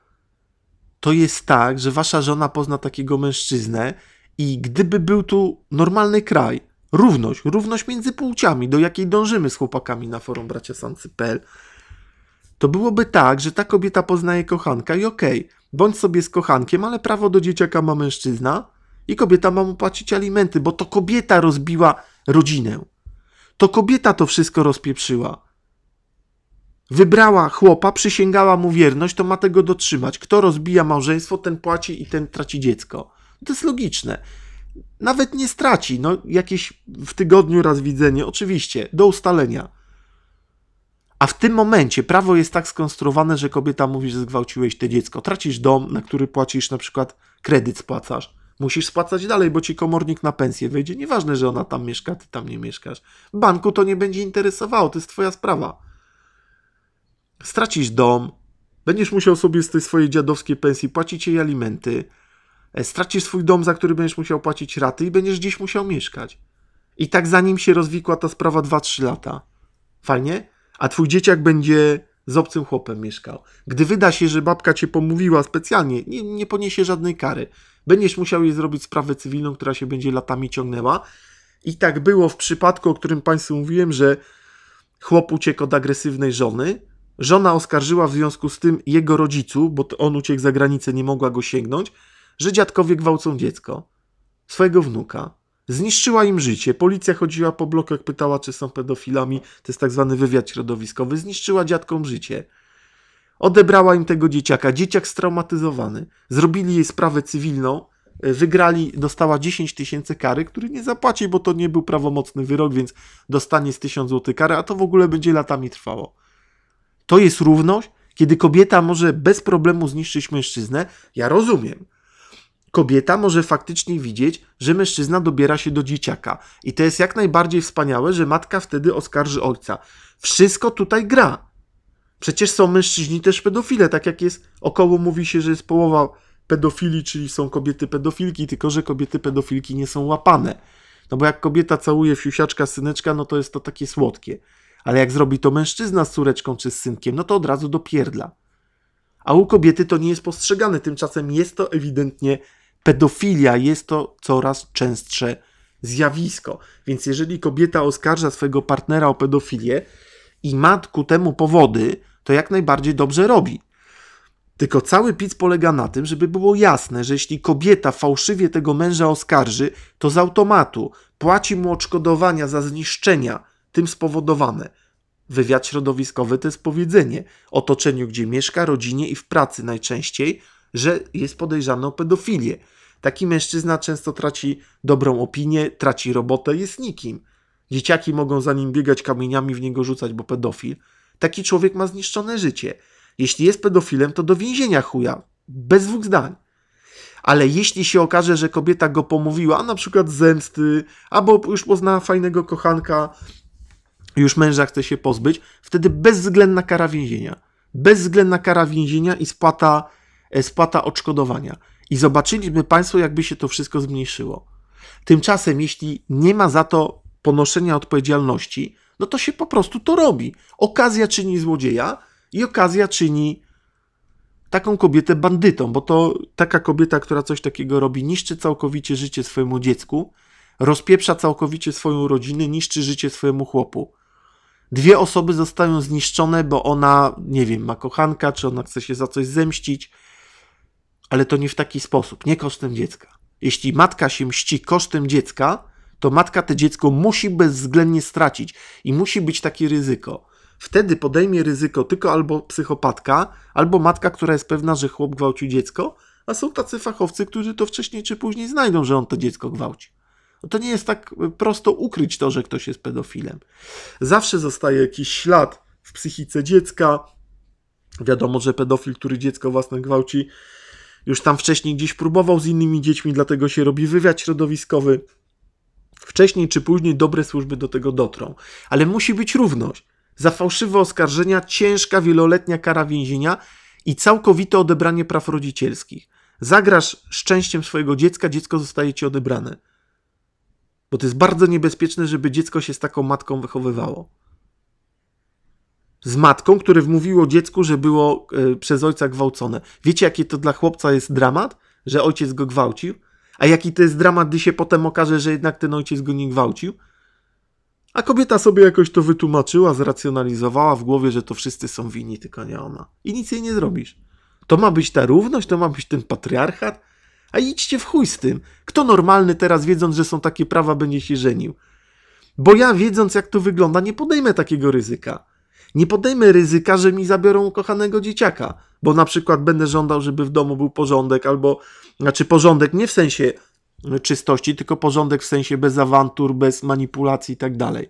to jest tak, że wasza żona pozna takiego mężczyznę i gdyby był tu normalny kraj, równość, równość między płciami, do jakiej dążymy z chłopakami na forum braciasancy.pl, to byłoby tak, że ta kobieta poznaje kochanka i okej, okay, bądź sobie z kochankiem, ale prawo do dzieciaka ma mężczyzna i kobieta ma mu płacić alimenty, bo to kobieta rozbiła rodzinę. To kobieta to wszystko rozpieprzyła wybrała chłopa, przysięgała mu wierność, to ma tego dotrzymać. Kto rozbija małżeństwo, ten płaci i ten traci dziecko. To jest logiczne. Nawet nie straci, no jakieś w tygodniu raz widzenie, oczywiście, do ustalenia. A w tym momencie prawo jest tak skonstruowane, że kobieta mówi, że zgwałciłeś te dziecko. Tracisz dom, na który płacisz na przykład kredyt spłacasz. Musisz spłacać dalej, bo ci komornik na pensję wyjdzie. Nieważne, że ona tam mieszka, ty tam nie mieszkasz. Banku to nie będzie interesowało, to jest twoja sprawa stracisz dom, będziesz musiał sobie z tej swojej dziadowskiej pensji płacić jej alimenty, e, stracisz swój dom, za który będziesz musiał płacić raty i będziesz gdzieś musiał mieszkać. I tak zanim się rozwikła ta sprawa 2-3 lata. Fajnie? A twój dzieciak będzie z obcym chłopem mieszkał. Gdy wyda się, że babka cię pomówiła specjalnie, nie, nie poniesie żadnej kary. Będziesz musiał jej zrobić sprawę cywilną, która się będzie latami ciągnęła. I tak było w przypadku, o którym Państwu mówiłem, że chłop uciekł od agresywnej żony, Żona oskarżyła w związku z tym jego rodzicu, bo on uciekł za granicę, nie mogła go sięgnąć, że dziadkowie gwałcą dziecko, swojego wnuka. Zniszczyła im życie. Policja chodziła po blokach, pytała, czy są pedofilami. To jest tak zwany wywiad środowiskowy. Zniszczyła dziadkom życie. Odebrała im tego dzieciaka. Dzieciak straumatyzowany. Zrobili jej sprawę cywilną. E, wygrali, dostała 10 tysięcy kary, który nie zapłaci, bo to nie był prawomocny wyrok, więc dostanie z 1000 zł kary, a to w ogóle będzie latami trwało. To jest równość, kiedy kobieta może bez problemu zniszczyć mężczyznę. Ja rozumiem. Kobieta może faktycznie widzieć, że mężczyzna dobiera się do dzieciaka. I to jest jak najbardziej wspaniałe, że matka wtedy oskarży ojca. Wszystko tutaj gra. Przecież są mężczyźni też pedofile, tak jak jest około mówi się, że jest połowa pedofili, czyli są kobiety pedofilki, tylko że kobiety pedofilki nie są łapane. No bo jak kobieta całuje fiusiaczka, syneczka, no to jest to takie słodkie ale jak zrobi to mężczyzna z córeczką czy z synkiem, no to od razu do pierdla. A u kobiety to nie jest postrzegane, tymczasem jest to ewidentnie pedofilia, jest to coraz częstsze zjawisko. Więc jeżeli kobieta oskarża swojego partnera o pedofilię i ma ku temu powody, to jak najbardziej dobrze robi. Tylko cały pic polega na tym, żeby było jasne, że jeśli kobieta fałszywie tego męża oskarży, to z automatu płaci mu odszkodowania za zniszczenia tym spowodowane. Wywiad środowiskowy to jest powiedzenie o otoczeniu, gdzie mieszka, rodzinie i w pracy najczęściej, że jest podejrzany o pedofilię. Taki mężczyzna często traci dobrą opinię, traci robotę, jest nikim. Dzieciaki mogą za nim biegać kamieniami, w niego rzucać, bo pedofil. Taki człowiek ma zniszczone życie. Jeśli jest pedofilem, to do więzienia chuja. Bez dwóch zdań. Ale jeśli się okaże, że kobieta go pomówiła, a na przykład zemsty, albo już poznała fajnego kochanka, już męża chce się pozbyć, wtedy bezwzględna kara więzienia. Bezwzględna kara więzienia i spłata, e, spłata odszkodowania. I zobaczyliby Państwo, jakby się to wszystko zmniejszyło. Tymczasem, jeśli nie ma za to ponoszenia odpowiedzialności, no to się po prostu to robi. Okazja czyni złodzieja i okazja czyni taką kobietę bandytą, bo to taka kobieta, która coś takiego robi, niszczy całkowicie życie swojemu dziecku, rozpieprza całkowicie swoją rodzinę, niszczy życie swojemu chłopu. Dwie osoby zostają zniszczone, bo ona, nie wiem, ma kochanka, czy ona chce się za coś zemścić, ale to nie w taki sposób, nie kosztem dziecka. Jeśli matka się mści kosztem dziecka, to matka to dziecko musi bezwzględnie stracić i musi być takie ryzyko. Wtedy podejmie ryzyko tylko albo psychopatka, albo matka, która jest pewna, że chłop gwałcił dziecko, a są tacy fachowcy, którzy to wcześniej czy później znajdą, że on to dziecko gwałci to nie jest tak prosto ukryć to, że ktoś jest pedofilem. Zawsze zostaje jakiś ślad w psychice dziecka. Wiadomo, że pedofil, który dziecko własne gwałci, już tam wcześniej gdzieś próbował z innymi dziećmi, dlatego się robi wywiad środowiskowy. Wcześniej czy później dobre służby do tego dotrą. Ale musi być równość. Za fałszywe oskarżenia ciężka wieloletnia kara więzienia i całkowite odebranie praw rodzicielskich. Zagrasz szczęściem swojego dziecka, dziecko zostaje ci odebrane. Bo to jest bardzo niebezpieczne, żeby dziecko się z taką matką wychowywało. Z matką, które wmówiło dziecku, że było e, przez ojca gwałcone. Wiecie, jaki to dla chłopca jest dramat, że ojciec go gwałcił? A jaki to jest dramat, gdy się potem okaże, że jednak ten ojciec go nie gwałcił? A kobieta sobie jakoś to wytłumaczyła, zracjonalizowała w głowie, że to wszyscy są winni, tylko nie ona. I nic jej nie zrobisz. To ma być ta równość, to ma być ten patriarchat. A idźcie w chuj z tym. Kto normalny teraz, wiedząc, że są takie prawa, będzie się żenił? Bo ja, wiedząc jak to wygląda, nie podejmę takiego ryzyka. Nie podejmę ryzyka, że mi zabiorą ukochanego dzieciaka, bo na przykład będę żądał, żeby w domu był porządek, albo, znaczy porządek nie w sensie czystości, tylko porządek w sensie bez awantur, bez manipulacji i tak dalej.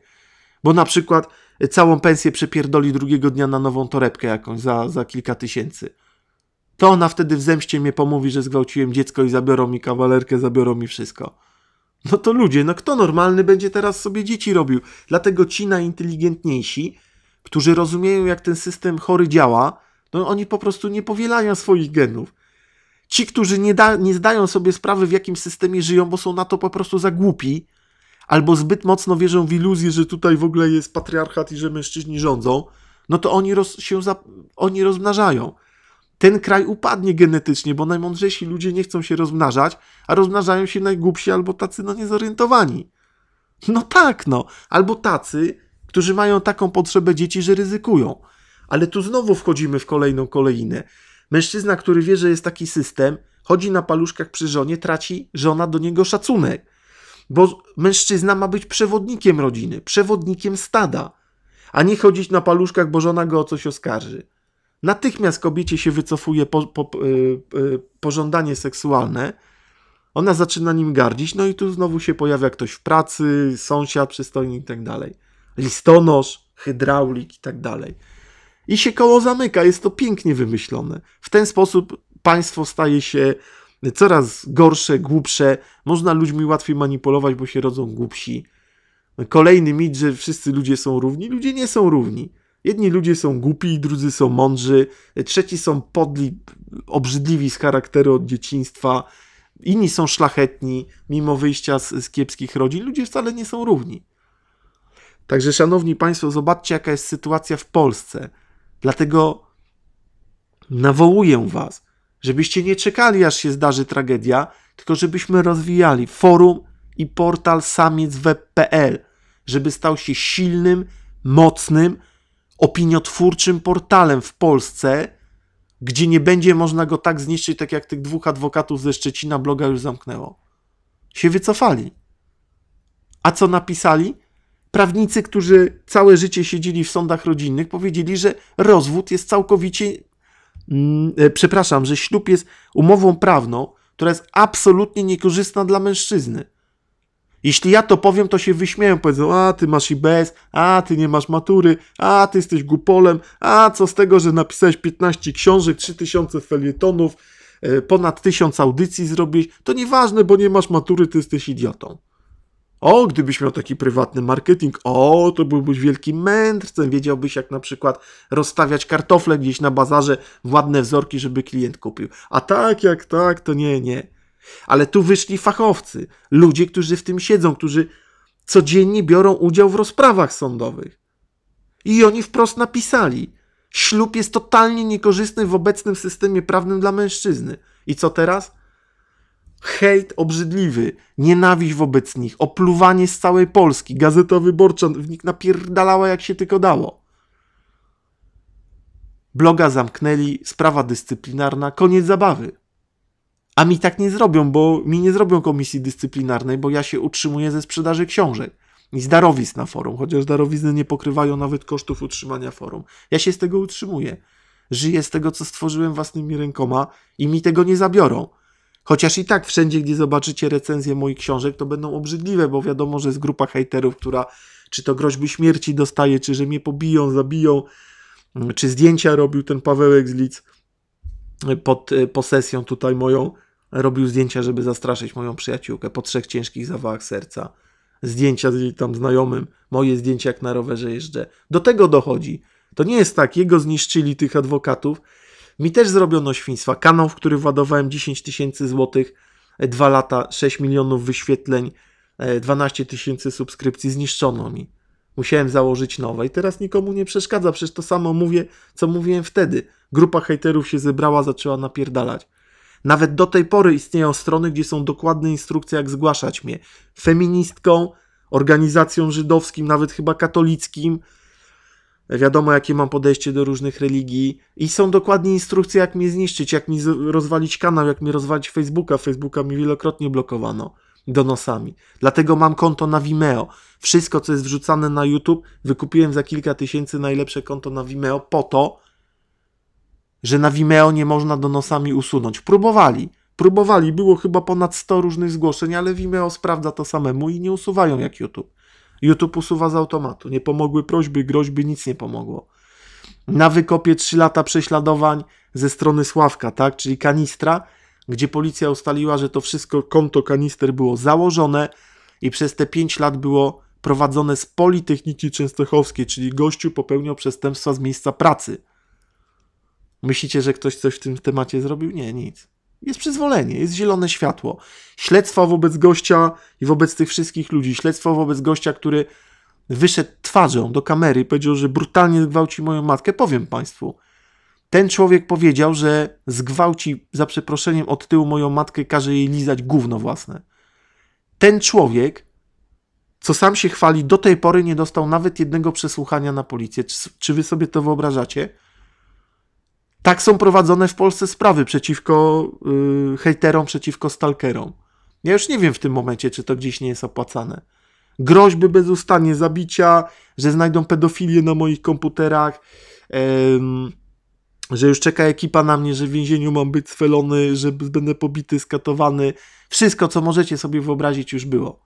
Bo na przykład całą pensję przepierdoli drugiego dnia na nową torebkę jakąś za, za kilka tysięcy to ona wtedy w zemście mnie pomówi, że zgwałciłem dziecko i zabiorą mi kawalerkę, zabiorą mi wszystko. No to ludzie, no kto normalny będzie teraz sobie dzieci robił? Dlatego ci najinteligentniejsi, którzy rozumieją, jak ten system chory działa, no oni po prostu nie powielają swoich genów. Ci, którzy nie, da, nie zdają sobie sprawy, w jakim systemie żyją, bo są na to po prostu za głupi, albo zbyt mocno wierzą w iluzję, że tutaj w ogóle jest patriarchat i że mężczyźni rządzą, no to oni roz, się za, oni rozmnażają ten kraj upadnie genetycznie, bo najmądrzejsi ludzie nie chcą się rozmnażać, a rozmnażają się najgłupsi albo tacy no niezorientowani. No tak, no. Albo tacy, którzy mają taką potrzebę dzieci, że ryzykują. Ale tu znowu wchodzimy w kolejną kolejinę. Mężczyzna, który wie, że jest taki system, chodzi na paluszkach przy żonie, traci żona do niego szacunek. Bo mężczyzna ma być przewodnikiem rodziny, przewodnikiem stada, a nie chodzić na paluszkach, bo żona go o coś oskarży. Natychmiast kobiecie się wycofuje po, po, e, e, pożądanie seksualne, ona zaczyna nim gardzić, no i tu znowu się pojawia ktoś w pracy, sąsiad, przystojnik i tak dalej. Listonosz, hydraulik i tak dalej. I się koło zamyka, jest to pięknie wymyślone. W ten sposób państwo staje się coraz gorsze, głupsze, można ludźmi łatwiej manipulować, bo się rodzą głupsi. Kolejny mit, że wszyscy ludzie są równi. Ludzie nie są równi. Jedni ludzie są głupi, drudzy są mądrzy, trzeci są podli, obrzydliwi z charakteru od dzieciństwa, inni są szlachetni, mimo wyjścia z, z kiepskich rodzin. Ludzie wcale nie są równi. Także, szanowni państwo, zobaczcie, jaka jest sytuacja w Polsce. Dlatego nawołuję was, żebyście nie czekali, aż się zdarzy tragedia, tylko żebyśmy rozwijali forum i portal samiecweb.pl, żeby stał się silnym, mocnym, opiniotwórczym portalem w Polsce, gdzie nie będzie można go tak zniszczyć, tak jak tych dwóch adwokatów ze Szczecina bloga już zamknęło. Się wycofali. A co napisali? Prawnicy, którzy całe życie siedzieli w sądach rodzinnych, powiedzieli, że rozwód jest całkowicie. Mm, e, przepraszam, że ślub jest umową prawną, która jest absolutnie niekorzystna dla mężczyzny. Jeśli ja to powiem, to się wyśmieją, powiedzą, a ty masz IBS, a ty nie masz matury, a ty jesteś głupolem, a co z tego, że napisałeś 15 książek, 3000 felietonów, e, ponad 1000 audycji zrobiłeś, to nieważne, bo nie masz matury, ty jesteś idiotą. O, gdybyś miał taki prywatny marketing, o, to byłbyś wielkim mędrcem, wiedziałbyś jak na przykład rozstawiać kartofle gdzieś na bazarze ładne wzorki, żeby klient kupił. A tak, jak tak, to nie, nie. Ale tu wyszli fachowcy, ludzie, którzy w tym siedzą, którzy codziennie biorą udział w rozprawach sądowych. I oni wprost napisali: Ślub jest totalnie niekorzystny w obecnym systemie prawnym dla mężczyzny. I co teraz? Hejt obrzydliwy, nienawiść wobec nich, opluwanie z całej Polski. Gazeta Wyborcza w nich napierdalała jak się tylko dało. Bloga zamknęli, sprawa dyscyplinarna, koniec zabawy. A mi tak nie zrobią, bo mi nie zrobią komisji dyscyplinarnej, bo ja się utrzymuję ze sprzedaży książek i z darowizn na forum, chociaż darowizny nie pokrywają nawet kosztów utrzymania forum. Ja się z tego utrzymuję. Żyję z tego, co stworzyłem własnymi rękoma i mi tego nie zabiorą. Chociaż i tak wszędzie, gdzie zobaczycie recenzje moich książek, to będą obrzydliwe, bo wiadomo, że jest grupa hejterów, która czy to groźby śmierci dostaje, czy że mnie pobiją, zabiją, czy zdjęcia robił ten Pawełek z Lidz pod e, posesją tutaj moją, Robił zdjęcia, żeby zastraszyć moją przyjaciółkę po trzech ciężkich zawałach serca. Zdjęcia z jej tam znajomym, moje zdjęcia jak na rowerze jeżdżę. Do tego dochodzi. To nie jest tak, jego zniszczyli tych adwokatów. Mi też zrobiono świństwa. Kanał, w który władowałem 10 tysięcy złotych, 2 e, lata, 6 milionów wyświetleń, 12 e, tysięcy subskrypcji, zniszczono mi. Musiałem założyć nowe i teraz nikomu nie przeszkadza. Przecież to samo mówię, co mówiłem wtedy. Grupa hejterów się zebrała, zaczęła napierdalać. Nawet do tej pory istnieją strony, gdzie są dokładne instrukcje, jak zgłaszać mnie. Feministką, organizacją żydowskim, nawet chyba katolickim. Wiadomo, jakie mam podejście do różnych religii. I są dokładnie instrukcje, jak mnie zniszczyć, jak mi rozwalić kanał, jak mi rozwalić Facebooka. Facebooka mi wielokrotnie blokowano donosami. Dlatego mam konto na Vimeo. Wszystko, co jest wrzucane na YouTube, wykupiłem za kilka tysięcy najlepsze konto na Vimeo po to, że na Vimeo nie można donosami usunąć. Próbowali, próbowali, było chyba ponad 100 różnych zgłoszeń, ale Vimeo sprawdza to samemu i nie usuwają jak YouTube. YouTube usuwa z automatu. Nie pomogły prośby, groźby, nic nie pomogło. Na wykopie 3 lata prześladowań ze strony Sławka, tak, czyli kanistra, gdzie policja ustaliła, że to wszystko konto kanister było założone i przez te 5 lat było prowadzone z Politechniki Częstochowskiej, czyli gościu popełniał przestępstwa z miejsca pracy. Myślicie, że ktoś coś w tym temacie zrobił? Nie, nic. Jest przyzwolenie, jest zielone światło. Śledztwa wobec gościa i wobec tych wszystkich ludzi. Śledztwo wobec gościa, który wyszedł twarzą do kamery i powiedział, że brutalnie zgwałci moją matkę. Powiem Państwu, ten człowiek powiedział, że zgwałci za przeproszeniem od tyłu moją matkę każe jej lizać gówno własne. Ten człowiek, co sam się chwali, do tej pory nie dostał nawet jednego przesłuchania na policję. Czy, czy wy sobie to wyobrażacie? Tak są prowadzone w Polsce sprawy przeciwko yy, hejterom, przeciwko stalkerom. Ja już nie wiem w tym momencie, czy to gdzieś nie jest opłacane. Groźby bezustannie zabicia, że znajdą pedofilię na moich komputerach, yy, że już czeka ekipa na mnie, że w więzieniu mam być swelony, że będę pobity, skatowany. Wszystko, co możecie sobie wyobrazić, już było.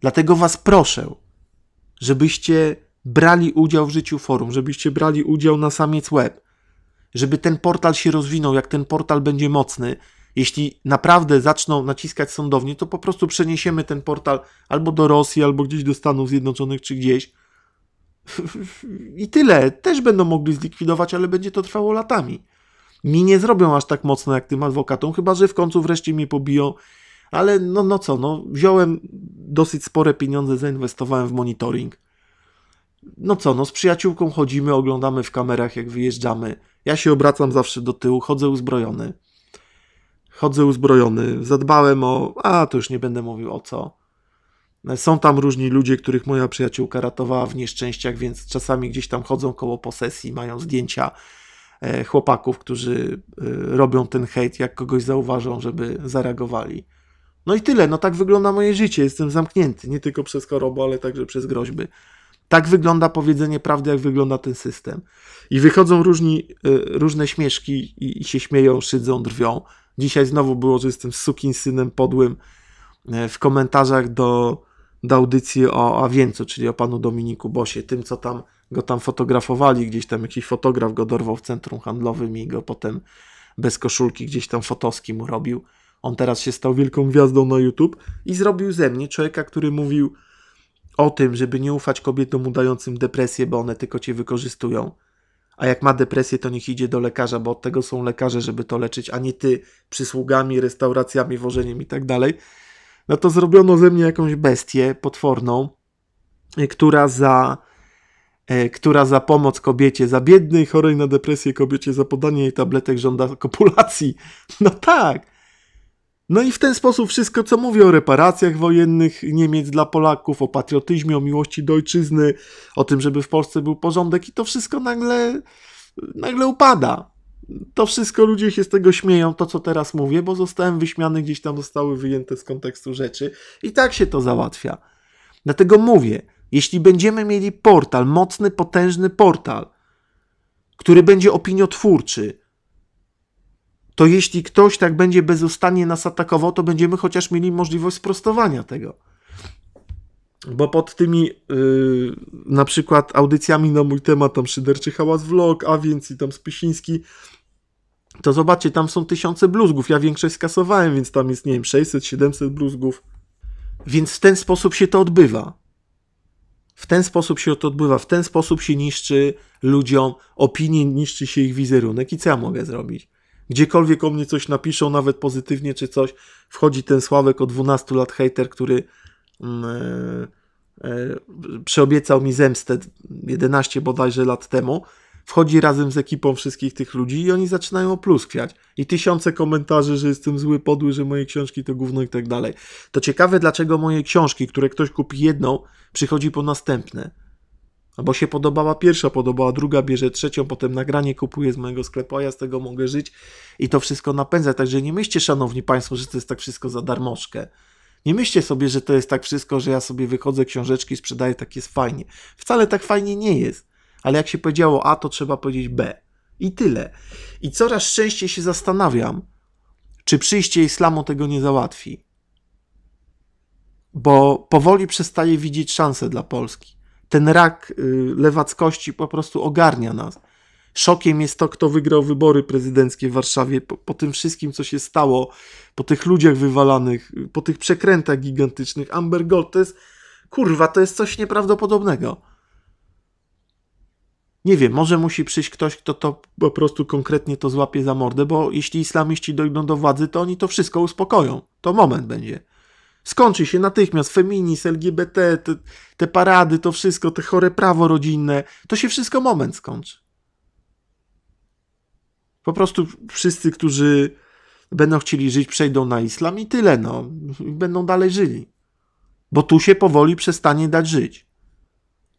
Dlatego was proszę, żebyście brali udział w życiu forum, żebyście brali udział na samiec web, żeby ten portal się rozwinął, jak ten portal będzie mocny, jeśli naprawdę zaczną naciskać sądownie, to po prostu przeniesiemy ten portal albo do Rosji, albo gdzieś do Stanów Zjednoczonych, czy gdzieś. I tyle. Też będą mogli zlikwidować, ale będzie to trwało latami. Mi nie zrobią aż tak mocno jak tym adwokatom, chyba że w końcu wreszcie mnie pobiją. Ale no, no co, no, wziąłem dosyć spore pieniądze, zainwestowałem w monitoring. No co, no, z przyjaciółką chodzimy, oglądamy w kamerach, jak wyjeżdżamy ja się obracam zawsze do tyłu, chodzę uzbrojony. Chodzę uzbrojony. Zadbałem o. A, to już nie będę mówił o co. Są tam różni ludzie, których moja przyjaciółka ratowała w nieszczęściach, więc czasami gdzieś tam chodzą koło posesji, mają zdjęcia e, chłopaków, którzy e, robią ten hejt, jak kogoś zauważą, żeby zareagowali. No i tyle, no tak wygląda moje życie. Jestem zamknięty, nie tylko przez chorobę, ale także przez groźby. Tak wygląda powiedzenie prawdy, jak wygląda ten system. I wychodzą różni, y, różne śmieszki i, i, się śmieją, szydzą, drwią. Dzisiaj znowu było, że jestem sukinsynem podłym e, w komentarzach do, do audycji o Awiencu, czyli o panu Dominiku Bosie, tym, co tam go tam fotografowali, gdzieś tam jakiś fotograf go dorwał w centrum handlowym i go potem bez koszulki gdzieś tam fotoski mu robił. On teraz się stał wielką gwiazdą na YouTube i zrobił ze mnie człowieka, który mówił o tym, żeby nie ufać kobietom udającym depresję, bo one tylko cię wykorzystują. A jak ma depresję, to niech idzie do lekarza, bo od tego są lekarze, żeby to leczyć, a nie ty przysługami, restauracjami, wożeniem i tak dalej. No to zrobiono ze mnie jakąś bestię potworną, e, która za, e, która za pomoc kobiecie, za biednej, chorej na depresję kobiecie, za podanie jej tabletek żąda kopulacji. No tak. No i w ten sposób wszystko, co mówię o reparacjach wojennych Niemiec dla Polaków, o patriotyzmie, o miłości do ojczyzny, o tym, żeby w Polsce był porządek i to wszystko nagle, nagle upada. To wszystko ludzie się z tego śmieją, to co teraz mówię, bo zostałem wyśmiany, gdzieś tam zostały wyjęte z kontekstu rzeczy i tak się to załatwia. Dlatego mówię, jeśli będziemy mieli portal, mocny, potężny portal, który będzie opiniotwórczy, to jeśli ktoś tak będzie bezustannie nas atakował, to będziemy chociaż mieli możliwość sprostowania tego. Bo pod tymi yy, na przykład audycjami na mój temat, tam Szyderczy Hałas Vlog, a więc i tam Spysiński, to zobaczcie, tam są tysiące bluzgów. Ja większość skasowałem, więc tam jest, nie wiem, 600-700 bluzgów. Więc w ten sposób się to odbywa. W ten sposób się to odbywa, w ten sposób się niszczy ludziom opinię, niszczy się ich wizerunek. I co ja mogę zrobić? Gdziekolwiek o mnie coś napiszą, nawet pozytywnie czy coś, wchodzi ten Sławek o 12 lat hater, który yy, mm, yy, e, e, przyobiecał mi zemstę 11 bodajże lat temu. Wchodzi razem z ekipą wszystkich tych ludzi i oni zaczynają pluskwiać. I tysiące komentarzy, że jestem zły, podły, że moje książki to gówno i tak dalej. To ciekawe, dlaczego moje książki, które ktoś kupi jedną, przychodzi po następne. Albo no się podobała pierwsza, podobała druga, bierze trzecią, potem nagranie kupuję z mojego sklepu, a ja z tego mogę żyć i to wszystko napędza. Także nie myślcie, szanowni państwo, że to jest tak wszystko za darmożkę. Nie myślcie sobie, że to jest tak wszystko, że ja sobie wychodzę książeczki, sprzedaję, tak jest fajnie. Wcale tak fajnie nie jest. Ale jak się powiedziało A, to trzeba powiedzieć B. I tyle. I coraz częściej się zastanawiam, czy przyjście islamu tego nie załatwi. Bo powoli przestaje widzieć szansę dla Polski ten rak y, lewackości po prostu ogarnia nas. Szokiem jest to, kto wygrał wybory prezydenckie w Warszawie po, po, tym wszystkim, co się stało, po tych ludziach wywalanych, y, po tych przekrętach gigantycznych. Amber Gold to jest, kurwa, to jest coś nieprawdopodobnego. Nie wiem, może musi przyjść ktoś, kto to po prostu konkretnie to złapie za mordę, bo jeśli islamiści dojdą do władzy, to oni to wszystko uspokoją. To moment będzie skończy się natychmiast feminizm, LGBT, te, te parady, to wszystko, te chore prawo rodzinne, to się wszystko moment skończy. Po prostu wszyscy, którzy będą chcieli żyć, przejdą na islam i tyle, no. Będą dalej żyli. Bo tu się powoli przestanie dać żyć.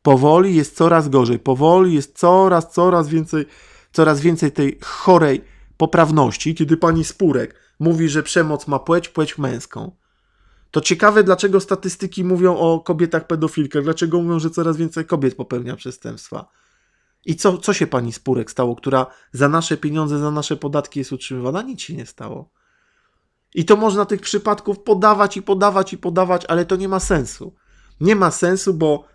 Powoli jest coraz gorzej, powoli jest coraz, coraz więcej, coraz więcej tej chorej poprawności, kiedy pani Spurek mówi, że przemoc ma płeć, płeć męską. To ciekawe, dlaczego statystyki mówią o kobietach pedofilkach, dlaczego mówią, że coraz więcej kobiet popełnia przestępstwa. I co, co się pani Spurek stało, która za nasze pieniądze, za nasze podatki jest utrzymywana? Nic się nie stało. I to można tych przypadków podawać i podawać i podawać, ale to nie ma sensu. Nie ma sensu, bo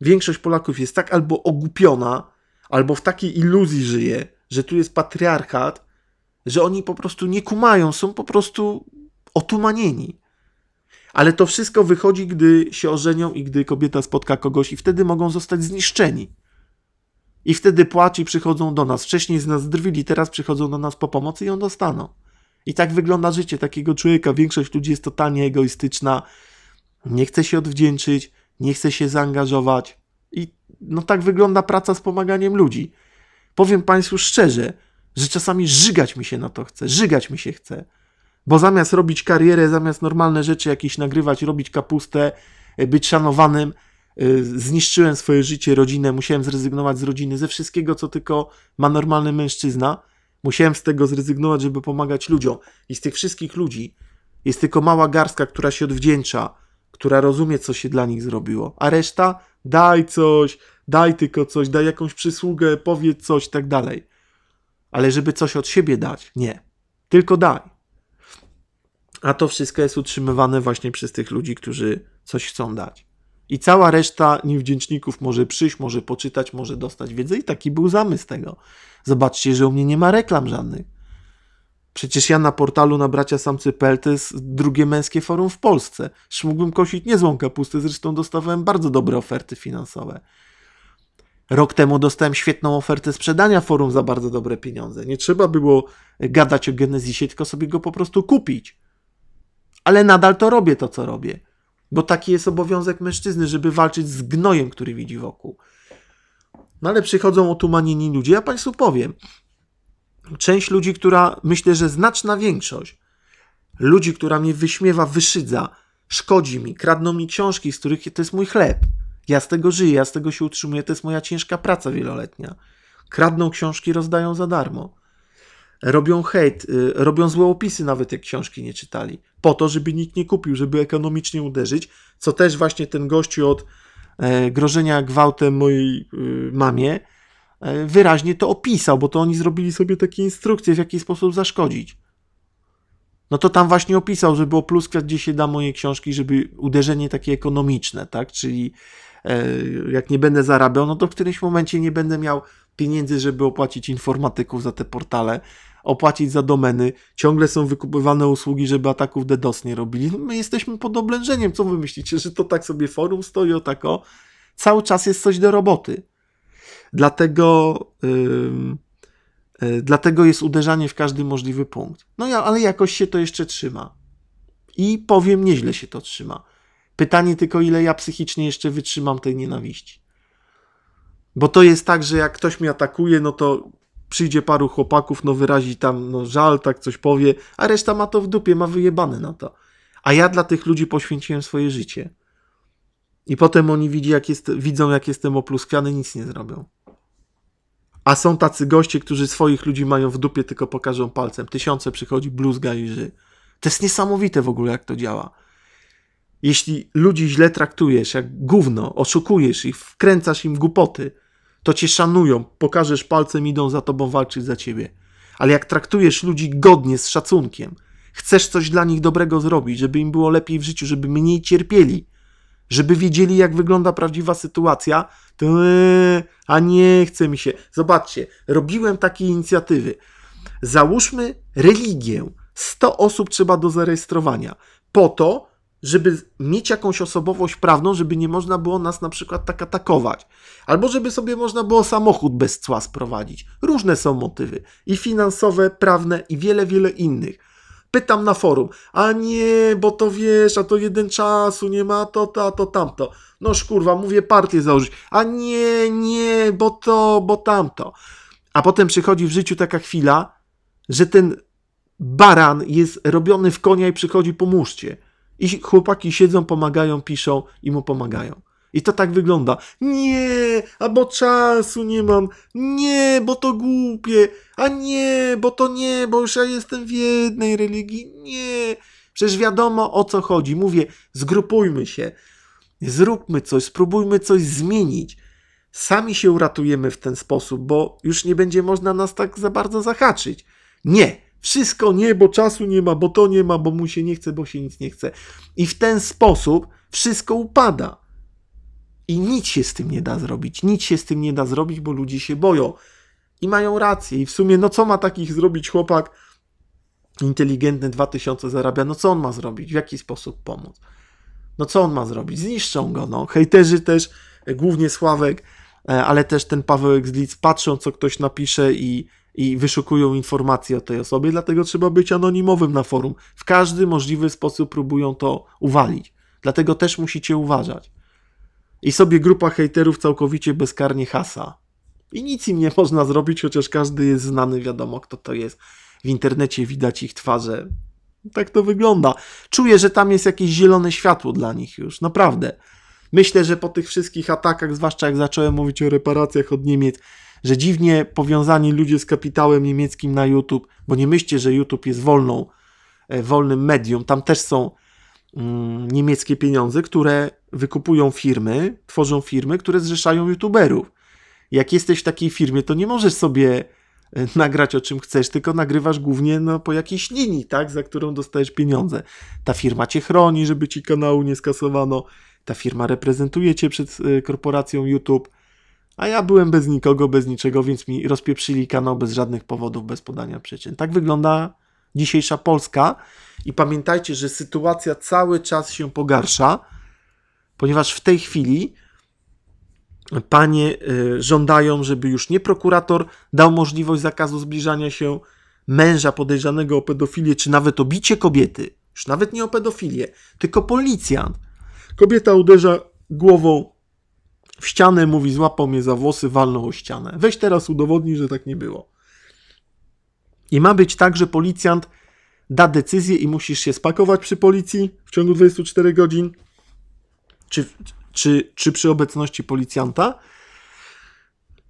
większość Polaków jest tak albo ogłupiona, albo w takiej iluzji żyje, że tu jest patriarchat, że oni po prostu nie kumają, są po prostu otumanieni. Ale to wszystko wychodzi, gdy się ożenią i gdy kobieta spotka kogoś, i wtedy mogą zostać zniszczeni. I wtedy płaci przychodzą do nas. Wcześniej z nas drwili, teraz przychodzą do nas po pomoc i ją dostaną. I tak wygląda życie takiego człowieka. Większość ludzi jest totalnie egoistyczna, nie chce się odwdzięczyć, nie chce się zaangażować. I no tak wygląda praca z pomaganiem ludzi. Powiem Państwu szczerze, że czasami żygać mi się na to chce, żygać mi się chce. Bo zamiast robić karierę, zamiast normalne rzeczy jakieś nagrywać, robić kapustę, e, być szanowanym, e, zniszczyłem swoje życie, rodzinę, musiałem zrezygnować z rodziny, ze wszystkiego, co tylko ma normalny mężczyzna. Musiałem z tego zrezygnować, żeby pomagać ludziom. I z tych wszystkich ludzi jest tylko mała garstka, która się odwdzięcza, która rozumie, co się dla nich zrobiło. A reszta daj coś, daj tylko coś, daj jakąś przysługę, powiedz coś, tak dalej. Ale żeby coś od siebie dać, nie. Tylko daj. A to wszystko jest utrzymywane właśnie przez tych ludzi, którzy coś chcą dać. I cała reszta niewdzięczników może przyjść, może poczytać, może dostać wiedzę, i taki był zamysł tego. Zobaczcie, że u mnie nie ma reklam żadnych. Przecież ja na portalu na Bracia to jest drugie męskie forum w Polsce. Już mógłbym kosić niezłą kapustę, zresztą dostawałem bardzo dobre oferty finansowe. Rok temu dostałem świetną ofertę sprzedania forum za bardzo dobre pieniądze. Nie trzeba było gadać o Genesisie, tylko sobie go po prostu kupić ale nadal to robię to, co robię. Bo taki jest obowiązek mężczyzny, żeby walczyć z gnojem, który widzi wokół. No ale przychodzą otumanieni ludzie. Ja Państwu powiem, część ludzi, która myślę, że znaczna większość, ludzi, która mnie wyśmiewa, wyszydza, szkodzi mi, kradną mi książki, z których to jest mój chleb. Ja z tego żyję, ja z tego się utrzymuję, to jest moja ciężka praca wieloletnia. Kradną książki, rozdają za darmo robią hejt, y, robią złe opisy nawet jak książki nie czytali, po to, żeby nikt nie kupił, żeby ekonomicznie uderzyć, co też właśnie ten gościu od e, grożenia gwałtem mojej y, mamie e, wyraźnie to opisał, bo to oni zrobili sobie takie instrukcje, w jaki sposób zaszkodzić. No to tam właśnie opisał, żeby opluskać gdzie się da moje książki, żeby uderzenie takie ekonomiczne, tak? Czyli e, jak nie będę zarabiał, no to w którymś momencie nie będę miał pieniędzy, żeby opłacić informatyków za te portale, opłacić za domeny, ciągle są wykupywane usługi, żeby ataków DDoS nie robili. No my jesteśmy pod oblężeniem, co wy myślicie, że to tak sobie forum stoi o tako? Cały czas jest coś do roboty. Dlatego, yy, yy, dlatego jest uderzanie w każdy możliwy punkt. No ja, ale jakoś się to jeszcze trzyma. I powiem, nieźle się to trzyma. Pytanie tylko, ile ja psychicznie jeszcze wytrzymam tej nienawiści. Bo to jest tak, że jak ktoś mnie atakuje, no to przyjdzie paru chłopaków, no wyrazi tam no, żal, tak coś powie, a reszta ma to w dupie, ma wyjebane na to. A ja dla tych ludzi poświęciłem swoje życie. I potem oni widzi, jak jest, widzą, jak jestem opluskwiany, nic nie zrobią. A są tacy goście, którzy swoich ludzi mają w dupie, tylko pokażą palcem. Tysiące przychodzi, bluzga i ży. To jest niesamowite w ogóle, jak to działa. Jeśli ludzi źle traktujesz, jak gówno, oszukujesz ich, wkręcasz im głupoty – to cię szanują, pokażesz palcem, idą za tobą walczyć za ciebie. Ale jak traktujesz ludzi godnie, z szacunkiem, chcesz coś dla nich dobrego zrobić, żeby im było lepiej w życiu, żeby mniej cierpieli, żeby wiedzieli, jak wygląda prawdziwa sytuacja, to a nie chce mi się. Zobaczcie, robiłem takie inicjatywy. Załóżmy religię. 100 osób trzeba do zarejestrowania po to, żeby mieć jakąś osobowość prawną, żeby nie można było nas na przykład tak atakować. Albo żeby sobie można było samochód bez cła sprowadzić. Różne są motywy. I finansowe, prawne i wiele, wiele innych. Pytam na forum, a nie, bo to wiesz, a to jeden czasu nie ma, to, to, a to tamto. No szkurwa, mówię partię założyć, a nie, nie, bo to, bo tamto. A potem przychodzi w życiu taka chwila, że ten baran jest robiony w konia i przychodzi, pomóżcie. I chłopaki siedzą, pomagają, piszą i mu pomagają. I to tak wygląda. Nie, a bo czasu nie mam. Nie, bo to głupie. A nie, bo to nie, bo już ja jestem w jednej religii. Nie. Przecież wiadomo o co chodzi. Mówię, zgrupujmy się. Zróbmy coś, spróbujmy coś zmienić. Sami się uratujemy w ten sposób, bo już nie będzie można nas tak za bardzo zahaczyć. Nie. Wszystko nie, bo czasu nie ma, bo to nie ma, bo mu się nie chce, bo się nic nie chce. I w ten sposób wszystko upada. I nic się z tym nie da zrobić. Nic się z tym nie da zrobić, bo ludzie się boją. I mają rację. I w sumie, no co ma takich zrobić chłopak inteligentny, 2000 zarabia? No co on ma zrobić? W jaki sposób pomóc? No co on ma zrobić? Zniszczą go, no. Hejterzy też, e, głównie Sławek, e, ale też ten Pawełek z Lidz patrzą, co ktoś napisze i i wyszukują informacje o tej osobie, dlatego trzeba być anonimowym na forum. W każdy możliwy sposób próbują to uwalić. Dlatego też musicie uważać. I sobie grupa hejterów całkowicie bezkarnie hasa. I nic im nie można zrobić, chociaż każdy jest znany, wiadomo kto to jest. W internecie widać ich twarze. Tak to wygląda. Czuję, że tam jest jakieś zielone światło dla nich już, naprawdę. Myślę, że po tych wszystkich atakach, zwłaszcza jak zacząłem mówić o reparacjach od Niemiec, że dziwnie powiązani ludzie z kapitałem niemieckim na YouTube, bo nie myślcie, że YouTube jest wolną, e, wolnym medium, tam też są mm, niemieckie pieniądze, które wykupują firmy, tworzą firmy, które zrzeszają YouTuberów. Jak jesteś w takiej firmie, to nie możesz sobie e, nagrać o czym chcesz, tylko nagrywasz głównie no, po jakiejś linii, tak, za którą dostajesz pieniądze. Ta firma cię chroni, żeby ci kanału nie skasowano. Ta firma reprezentuje cię przed e, korporacją YouTube a ja byłem bez nikogo, bez niczego, więc mi rozpieprzyli kanał bez żadnych powodów, bez podania przyczyn. Tak wygląda dzisiejsza Polska i pamiętajcie, że sytuacja cały czas się pogarsza, ponieważ w tej chwili panie y, żądają, żeby już nie prokurator dał możliwość zakazu zbliżania się męża podejrzanego o pedofilię, czy nawet o bicie kobiety, już nawet nie o pedofilię, tylko policjant. Kobieta uderza głową w ścianę, mówi, złapał mnie za włosy, walnął o ścianę. Weź teraz udowodnij, że tak nie było. I ma być tak, że policjant da decyzję i musisz się spakować przy policji w ciągu 24 godzin, czy, czy, czy przy obecności policjanta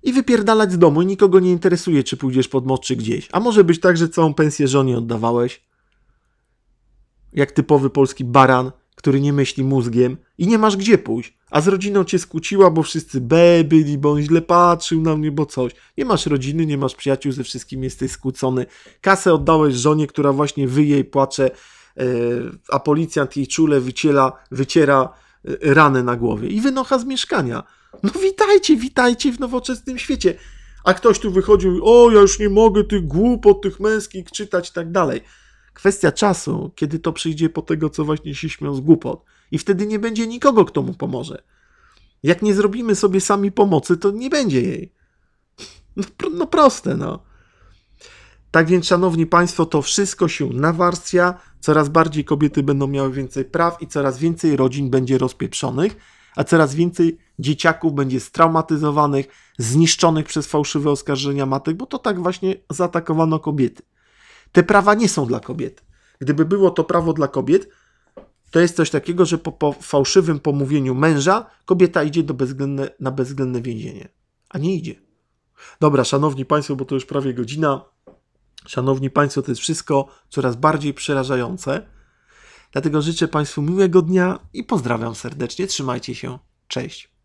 i wypierdalać z domu i nikogo nie interesuje, czy pójdziesz pod most, czy gdzieś. A może być tak, że całą pensję żonie oddawałeś, jak typowy polski baran który nie myśli mózgiem i nie masz gdzie pójść. A z rodziną cię skłóciła, bo wszyscy B byli, bo on źle patrzył na mnie, bo coś. Nie masz rodziny, nie masz przyjaciół, ze wszystkim jesteś skłócony. Kasę oddałeś żonie, która właśnie wyje i płacze, e, a policjant jej czule wyciela, wyciera e, ranę na głowie i wynocha z mieszkania. No witajcie, witajcie w nowoczesnym świecie. A ktoś tu wychodził, o ja już nie mogę tych głupot, tych męskich czytać i tak dalej. Kwestia czasu, kiedy to przyjdzie po tego, co właśnie się śmiał z głupot. I wtedy nie będzie nikogo, kto mu pomoże. Jak nie zrobimy sobie sami pomocy, to nie będzie jej. No, no proste, no. Tak więc, szanowni państwo, to wszystko się nawarstwia, coraz bardziej kobiety będą miały więcej praw i coraz więcej rodzin będzie rozpieprzonych, a coraz więcej dzieciaków będzie straumatyzowanych, zniszczonych przez fałszywe oskarżenia matek, bo to tak właśnie zaatakowano kobiety. Te prawa nie są dla kobiet. Gdyby było to prawo dla kobiet, to jest coś takiego, że po, po fałszywym pomówieniu męża kobieta idzie bezwzględne, na bezwzględne więzienie. A nie idzie. Dobra, szanowni państwo, bo to już prawie godzina. Szanowni państwo, to jest wszystko coraz bardziej przerażające. Dlatego życzę państwu miłego dnia i pozdrawiam serdecznie. Trzymajcie się. Cześć.